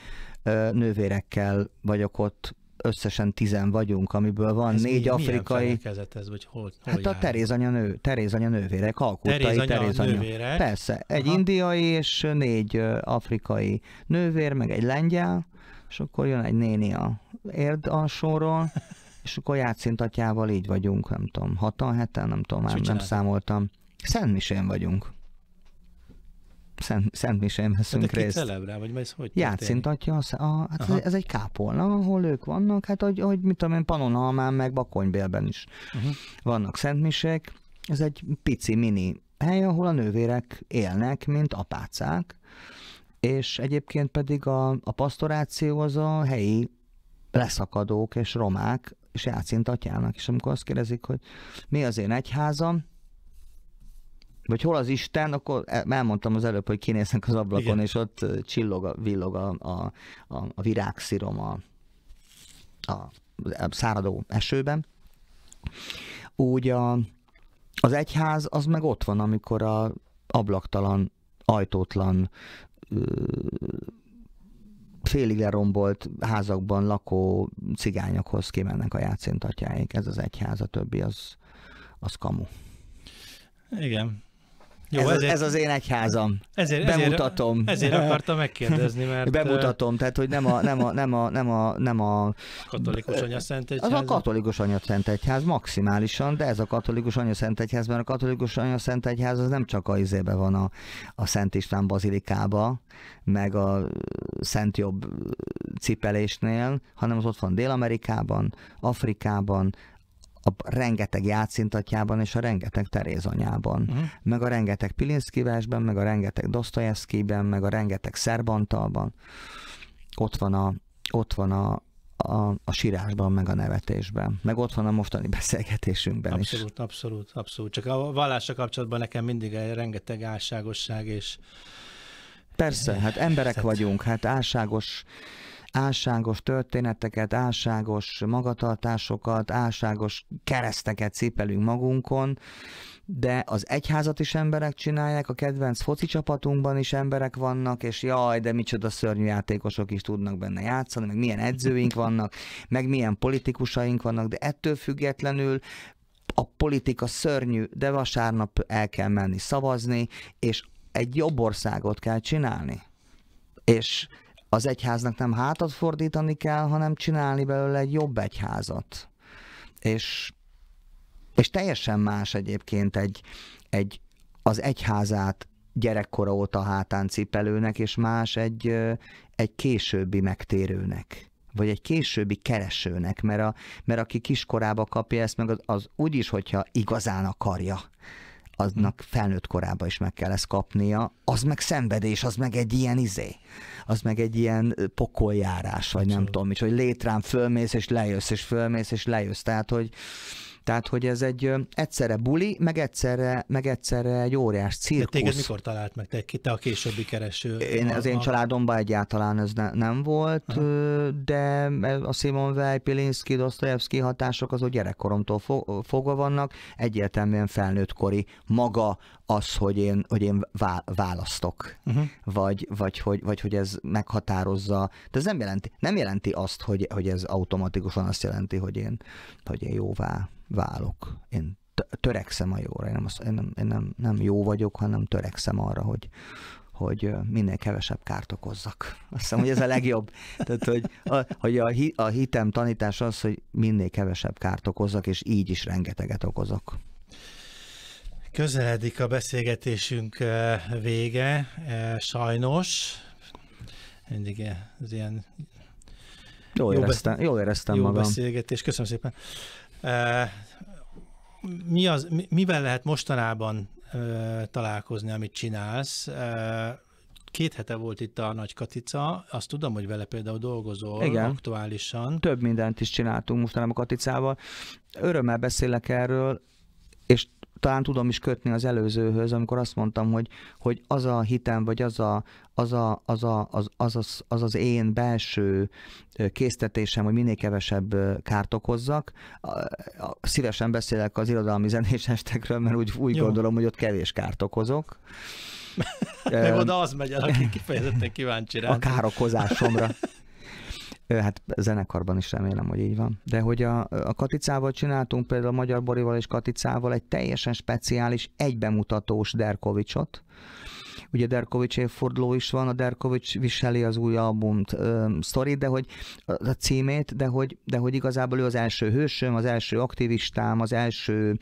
ö, nővérekkel vagyok ott összesen tizen vagyunk, amiből van ez négy mi, afrikai... ez, vagy hol, hol Hát jár? a anya, nő, Terézanya nővérek, anya, Teréz anya. Nővérek. Persze, egy Aha. indiai és négy afrikai nővér, meg egy lengyel, és akkor jön egy néni a érd alsóról, és akkor játszintatjával így vagyunk, nem tudom, hatan, heten, nem tudom, már nem számoltam. Szent vagyunk. Szent, Szent Misémhez hát veszünk részt. Celebrá, vagy ez hogy Játszintatja, a, a, hát ez, ez, egy kápolna, ahol ők vannak, hát hogy, hogy mit tudom én, Panonalmán meg Bakonybélben is uh-huh. vannak szentmisek. Ez egy pici mini hely, ahol a nővérek élnek, mint apácák, és egyébként pedig a, a pastoráció az a helyi leszakadók és romák és játszint atyának, és amikor azt kérdezik, hogy mi az én egyházam, vagy hol az Isten, akkor e- elmondtam az előbb, hogy kinéznek az ablakon, Igen. és ott csillog, villog a, a, a, a virágszírom a, a száradó esőben. Úgy a, az egyház az meg ott van, amikor a ablaktalan, ajtótlan, félig lerombolt házakban lakó cigányokhoz kimennek a játszintatjáik. Ez az egyház, a többi az, az kamu. Igen. Jó, ez, ezért, az, ez az én egyházam. Ezért, Bemutatom. Ezért, ezért akartam megkérdezni, mert... Bemutatom, tehát hogy nem a... Nem a, nem a, nem a, nem a katolikus szent egyház. Az a katolikus szent egyház maximálisan, de ez a katolikus szent egyház, mert a katolikus szent egyház az nem csak a izébe van a, a Szent István bazilikába, meg a Szent Jobb cipelésnél, hanem az ott van Dél-Amerikában, Afrikában, a rengeteg játszintatjában és a rengeteg Terézanyában, uh-huh. Mhm. meg a rengeteg Pilinszkivásban, meg a rengeteg Dostoyevskiben, meg a rengeteg Szerbantalban. Ott van a, ott van a, a, a sírásban, meg a nevetésben. Meg ott van a mostani beszélgetésünkben abszolút, is. Abszolút, abszolút. Csak a vallással kapcsolatban nekem mindig egy rengeteg álságosság és... Persze, hát emberek Szerint. Hát- vagyunk, hát álságos álságos történeteket, álságos magatartásokat, álságos kereszteket cipelünk magunkon, de az egyházat is emberek csinálják, a kedvenc foci csapatunkban is emberek vannak, és jaj, de micsoda szörnyű játékosok is tudnak benne játszani, meg milyen edzőink vannak, meg milyen politikusaink vannak, de ettől függetlenül a politika szörnyű, de vasárnap el kell menni szavazni, és egy jobb országot kell csinálni. És az egyháznak nem hátat fordítani kell, hanem csinálni belőle egy jobb egyházat. És, és teljesen más egyébként egy, egy az egyházát gyerekkora óta hátán cipelőnek, és más egy, egy későbbi megtérőnek vagy egy későbbi keresőnek, mert, a, mert aki kiskorába kapja ezt, meg az, az úgy is, hogyha igazán akarja, aznak felnőtt korában is meg kell ezt kapnia, az meg szenvedés, az meg egy ilyen izé, az meg egy ilyen pokoljárás, vagy nem tudom, hogy létrán fölmész, és lejössz, és fölmész, és lejössz. Tehát, hogy tehát, hogy ez egy egyszerre buli, meg egyszerre, meg egyszerre egy óriás cirkusz. De téged mikor talált meg te, te a későbbi kereső? Én, az én családomban egyáltalán ez ne, nem volt, Aha. de a Simon Weil, Pilinszki, Dostoyevsky hatások azok gyerekkoromtól fogva vannak, egyértelműen felnőttkori maga az, hogy én, hogy én választok, uh-huh. vagy, vagy, hogy, vagy hogy ez meghatározza. De ez nem jelenti, nem jelenti azt, hogy, hogy ez automatikusan azt jelenti, hogy én, hogy én jóvá válok. Én törekszem a jóra. Én nem, azt, én nem, én nem, nem jó vagyok, hanem törekszem arra, hogy, hogy minél kevesebb kárt okozzak. Azt hiszem, hogy ez a legjobb. Tehát, hogy a, hogy a, hi, a hitem tanítás az, hogy minél kevesebb kárt okozzak, és így is rengeteget okozok. Közeledik a beszélgetésünk vége, sajnos. Mindig ez ilyen... Jól jó éreztem, jól éreztem jó magam. beszélgetés, köszönöm szépen. Mi az, mivel lehet mostanában találkozni, amit csinálsz? Két hete volt itt a Nagy Katica, azt tudom, hogy vele például dolgozol Igen. aktuálisan. Több mindent is csináltunk mostanában a Katicával. Örömmel beszélek erről, és talán tudom is kötni az előzőhöz, amikor azt mondtam, hogy, hogy az a hitem, vagy az a, az, a, az, a, az, az, az, az, az én belső késztetésem, hogy minél kevesebb kárt okozzak. Szívesen beszélek az irodalmi zenés estekről, mert úgy, úgy gondolom, hogy ott kevés kárt okozok. Meg oda az megy el, aki kifejezetten kíváncsi rá. A károkozásomra. Hát zenekarban is remélem, hogy így van. De hogy a, a Katicával csináltunk például a Magyar Borival és Katicával egy teljesen speciális, egybemutatós Derkovicsot, ugye Derkovics évforduló is van, a Derkovics viseli az új albumt, sztori, de hogy a címét, de hogy, de hogy igazából ő az első hősöm, az első aktivistám, az első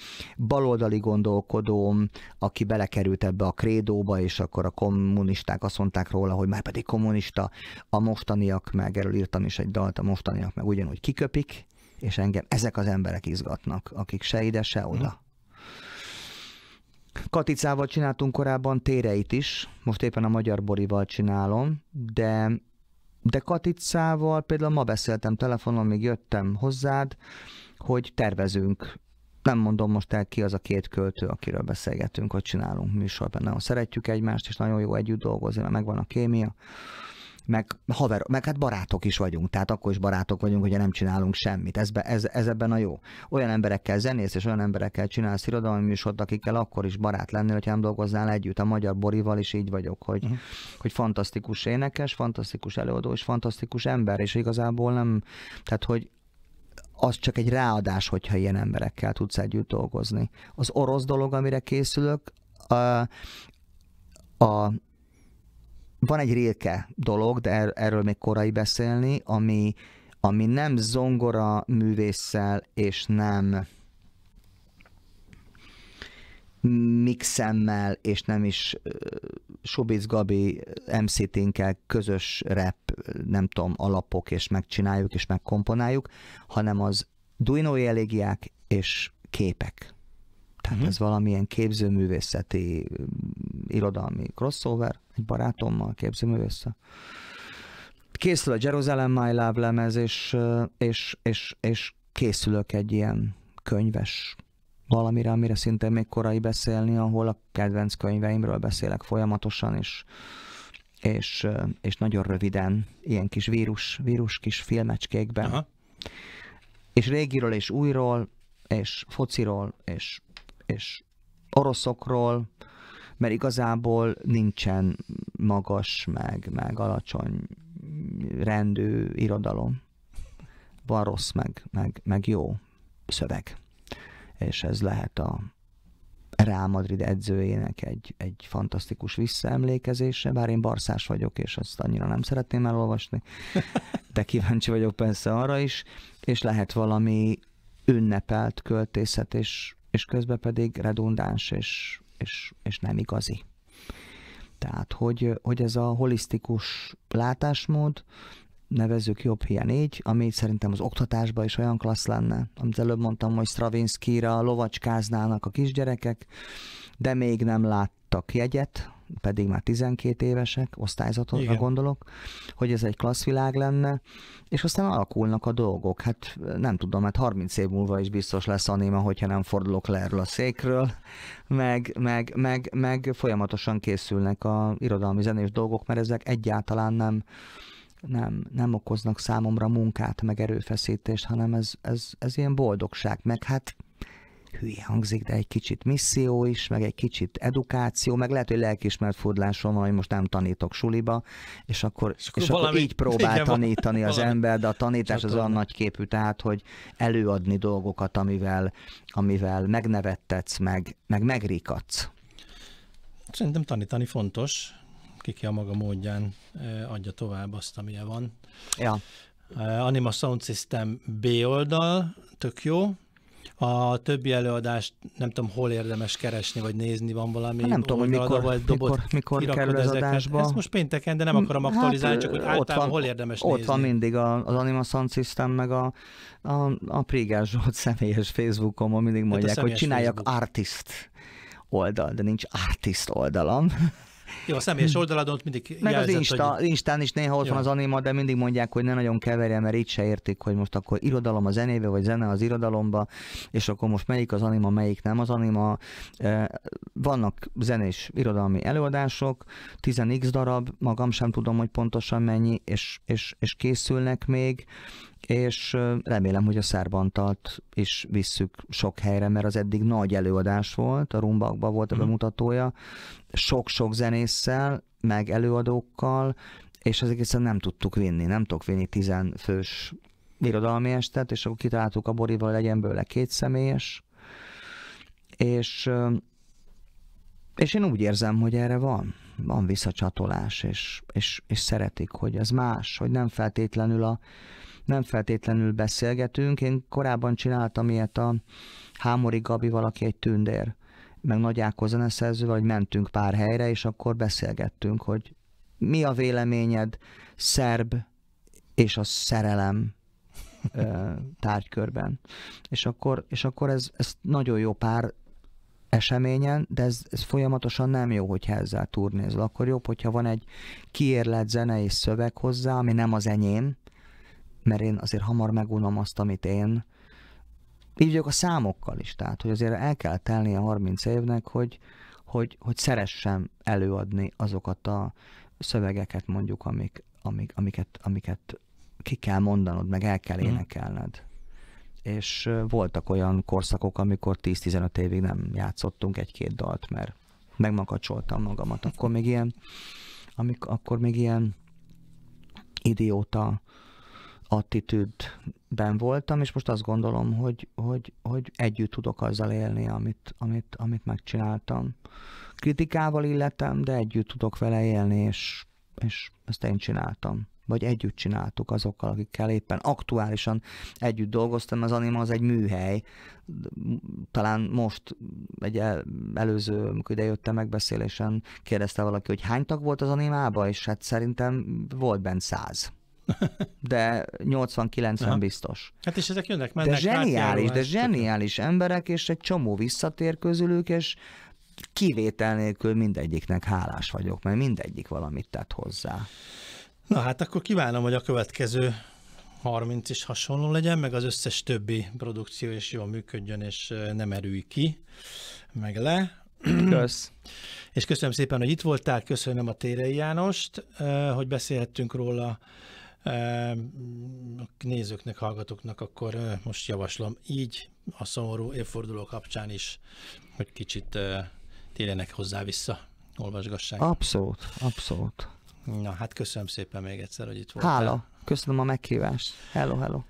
baloldali gondolkodóm, aki belekerült ebbe a krédóba, és akkor a kommunisták azt mondták róla, hogy már pedig kommunista, a mostaniak meg, erről írtam is egy dalt, a mostaniak meg ugyanúgy kiköpik, és engem ezek az emberek izgatnak, akik se ide, se oda. Mm Katicával csináltunk korábban téreit is, most éppen a magyar borival csinálom, de, de Katicával például ma beszéltem telefonon, még jöttem hozzád, hogy tervezünk nem mondom most el ki az a két költő, akiről beszélgetünk, hogy csinálunk műsorban. Nagyon szeretjük egymást, és nagyon jó együtt dolgozni, mert megvan a kémia meg, haver, meg hát barátok is vagyunk, tehát akkor is barátok vagyunk, hogyha nem csinálunk semmit. Ez, be, ez, ez ebben a jó. Olyan emberekkel zenész, és olyan emberekkel csinálsz irodalmi műsort, akikkel akkor is barát lennél, hogyha nem dolgoznál együtt. A magyar Borival is így vagyok, hogy, uh-huh. hogy fantasztikus énekes, fantasztikus előadó, és fantasztikus ember, és igazából nem, tehát hogy az csak egy ráadás, hogyha ilyen emberekkel tudsz együtt dolgozni. Az orosz dolog, amire készülök, a, a, van egy rilke dolog, de er, erről még korai beszélni, ami, ami nem zongora művésszel és nem mixemmel és nem is uh, Subic Gabi MC Tinkkel közös rep, nem tudom, alapok, és megcsináljuk és megkomponáljuk, hanem az duinói elégiák és képek. Tehát uh-huh. ez valamilyen képzőművészeti, mm, irodalmi crossover, egy barátommal képzőművésszel. Készül a Jerusalem My Love lemez, és, és, és, és készülök egy ilyen könyves valamire, amire szintén még korai beszélni, ahol a kedvenc könyveimről beszélek folyamatosan, és, és, és nagyon röviden, ilyen kis vírus, vírus kis filmecskékben. Aha. És régiről és újról, és fociról, és és oroszokról, mert igazából nincsen magas, meg, meg alacsony rendű irodalom. Van rossz, meg, meg, meg jó szöveg. És ez lehet a Real Madrid edzőjének egy, egy fantasztikus visszaemlékezése, bár én barszás vagyok, és azt annyira nem szeretném elolvasni, de kíváncsi vagyok persze arra is, és lehet valami ünnepelt költészet, és és közben pedig redundáns és, és, és nem igazi. Tehát, hogy, hogy ez a holisztikus látásmód, nevezzük jobb ilyen így, ami szerintem az oktatásban is olyan klassz lenne, amit előbb mondtam, hogy Stravinsky-ra lovacskáznának a kisgyerekek, de még nem láttak jegyet, pedig már 12 évesek, osztályzatokra Igen. gondolok, hogy ez egy klasszvilág lenne, és aztán alakulnak a dolgok. Hát nem tudom, hát 30 év múlva is biztos lesz a néma, hogyha nem fordulok le erről a székről, meg, meg, meg, meg folyamatosan készülnek a irodalmi zenés dolgok, mert ezek egyáltalán nem, nem, nem okoznak számomra munkát, meg erőfeszítést, hanem ez, ez, ez ilyen boldogság, meg hát hülye hangzik, de egy kicsit misszió is, meg egy kicsit edukáció, meg lehet, hogy lelkismert fordlásom van, hogy most nem tanítok suliba, és akkor, és akkor, és valami, akkor így próbál igen, tanítani valami. az ember, de a tanítás Csak az olyan nagy képű, tehát, hogy előadni dolgokat, amivel, amivel megnevettetsz, meg, meg megrikadsz. Szerintem tanítani fontos, ki a maga módján e, adja tovább azt, amilyen van. Ja. E, Anima Sound System B oldal, tök jó, a többi előadást nem tudom, hol érdemes keresni, vagy nézni, van valami. nem tudom, hogy mikor, vagy dobot, mikor, mikor kerül az adásba. Ezt most pénteken, de nem akarom hát, aktualizálni, csak hogy ott van, hol érdemes ott nézni. Ott van mindig az Anima Sound System, meg a, a, a Prigás Zsolt személyes Facebookomon mindig mondják, hogy csinálják Facebook. artist oldal, de nincs artist oldalam. Jó, a személyes hm. oldaladon ott mindig Meg jelzett, az Insta, hogy... Instán is néha ott Jó. van az anima, de mindig mondják, hogy ne nagyon keverje, mert így se értik, hogy most akkor irodalom a zenébe, vagy zene az irodalomba, és akkor most melyik az anima, melyik nem az anima. Vannak zenés irodalmi előadások, 10x darab, magam sem tudom, hogy pontosan mennyi, és, és, és készülnek még és remélem, hogy a szerbantalt is visszük sok helyre, mert az eddig nagy előadás volt, a Rumbakban volt a mhm. bemutatója, sok-sok zenésszel, meg előadókkal, és az egészen nem tudtuk vinni, nem tudok vinni tizenfős irodalmi estet, és akkor kitaláltuk a Borival, legyen bőle két személyes, és, és én úgy érzem, hogy erre van, van visszacsatolás, és, és, és szeretik, hogy ez más, hogy nem feltétlenül a, nem feltétlenül beszélgetünk. Én korábban csináltam ilyet a Hámori Gabi, valaki egy tündér, meg Nagy Ákos zeneszerzővel, vagy mentünk pár helyre, és akkor beszélgettünk, hogy mi a véleményed szerb és a szerelem tárgykörben. És akkor, és akkor ez, ez nagyon jó pár eseményen, de ez, ez folyamatosan nem jó, hogyha ezzel turnézol. Akkor jobb, hogyha van egy kiérlet zene és szöveg hozzá, ami nem az enyém, mert én azért hamar megunom azt, amit én. Így vagyok a számokkal is, tehát hogy azért el kell a 30 évnek, hogy, hogy, hogy szeressem előadni azokat a szövegeket mondjuk, amik, amik, amiket, amiket ki kell mondanod, meg el kell mhm. énekelned. Mm. És voltak olyan korszakok, amikor 10-15 évig nem játszottunk egy-két dalt, mert megmakacsoltam magamat. Akkor még ilyen, amik, akkor még ilyen idióta attitűdben voltam, és most azt gondolom, hogy, hogy, hogy együtt tudok azzal élni, amit, amit, amit megcsináltam. Kritikával illetem, de együtt tudok vele élni, és, és ezt én csináltam vagy együtt csináltuk azokkal, akikkel éppen aktuálisan együtt dolgoztam. Az anima az egy műhely. Talán most egy el, előző, amikor jöttem megbeszélésen, kérdezte valaki, hogy hány tag volt az animába, és hát szerintem volt bent száz de 80-90 biztos. Hát és ezek jönnek, mennek. De zseniális, de zseniális emberek, és egy csomó visszatér közülük, és kivétel nélkül mindegyiknek hálás vagyok, mert mindegyik valamit tett hozzá. Na hát akkor kívánom, hogy a következő 30 is hasonló legyen, meg az összes többi produkció is jól működjön, és nem erülj ki, meg le. Kösz. És köszönöm szépen, hogy itt voltál, köszönöm a Térei Jánost, hogy beszélhettünk róla nézőknek, hallgatóknak akkor most javaslom így a szomorú évforduló kapcsán is, hogy kicsit térjenek hozzá vissza, olvasgassák. Abszolút, abszolút. Na, hát köszönöm szépen még egyszer, hogy itt voltál. Hála, köszönöm a meghívást. Hello, hello.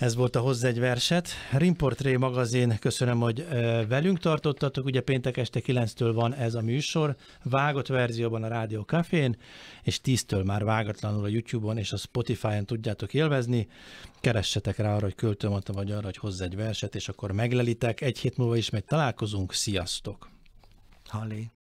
Ez volt a Hozz egy verset. Rimportré magazin, köszönöm, hogy velünk tartottatok. Ugye péntek este 9-től van ez a műsor, vágott verzióban a Rádió Cafén, és 10-től már vágatlanul a YouTube-on és a Spotify-on tudjátok élvezni. Keressetek rá arra, hogy költöm adtam, vagy arra, hogy hozz egy verset, és akkor meglelitek. Egy hét múlva ismét találkozunk. Sziasztok! Hallé!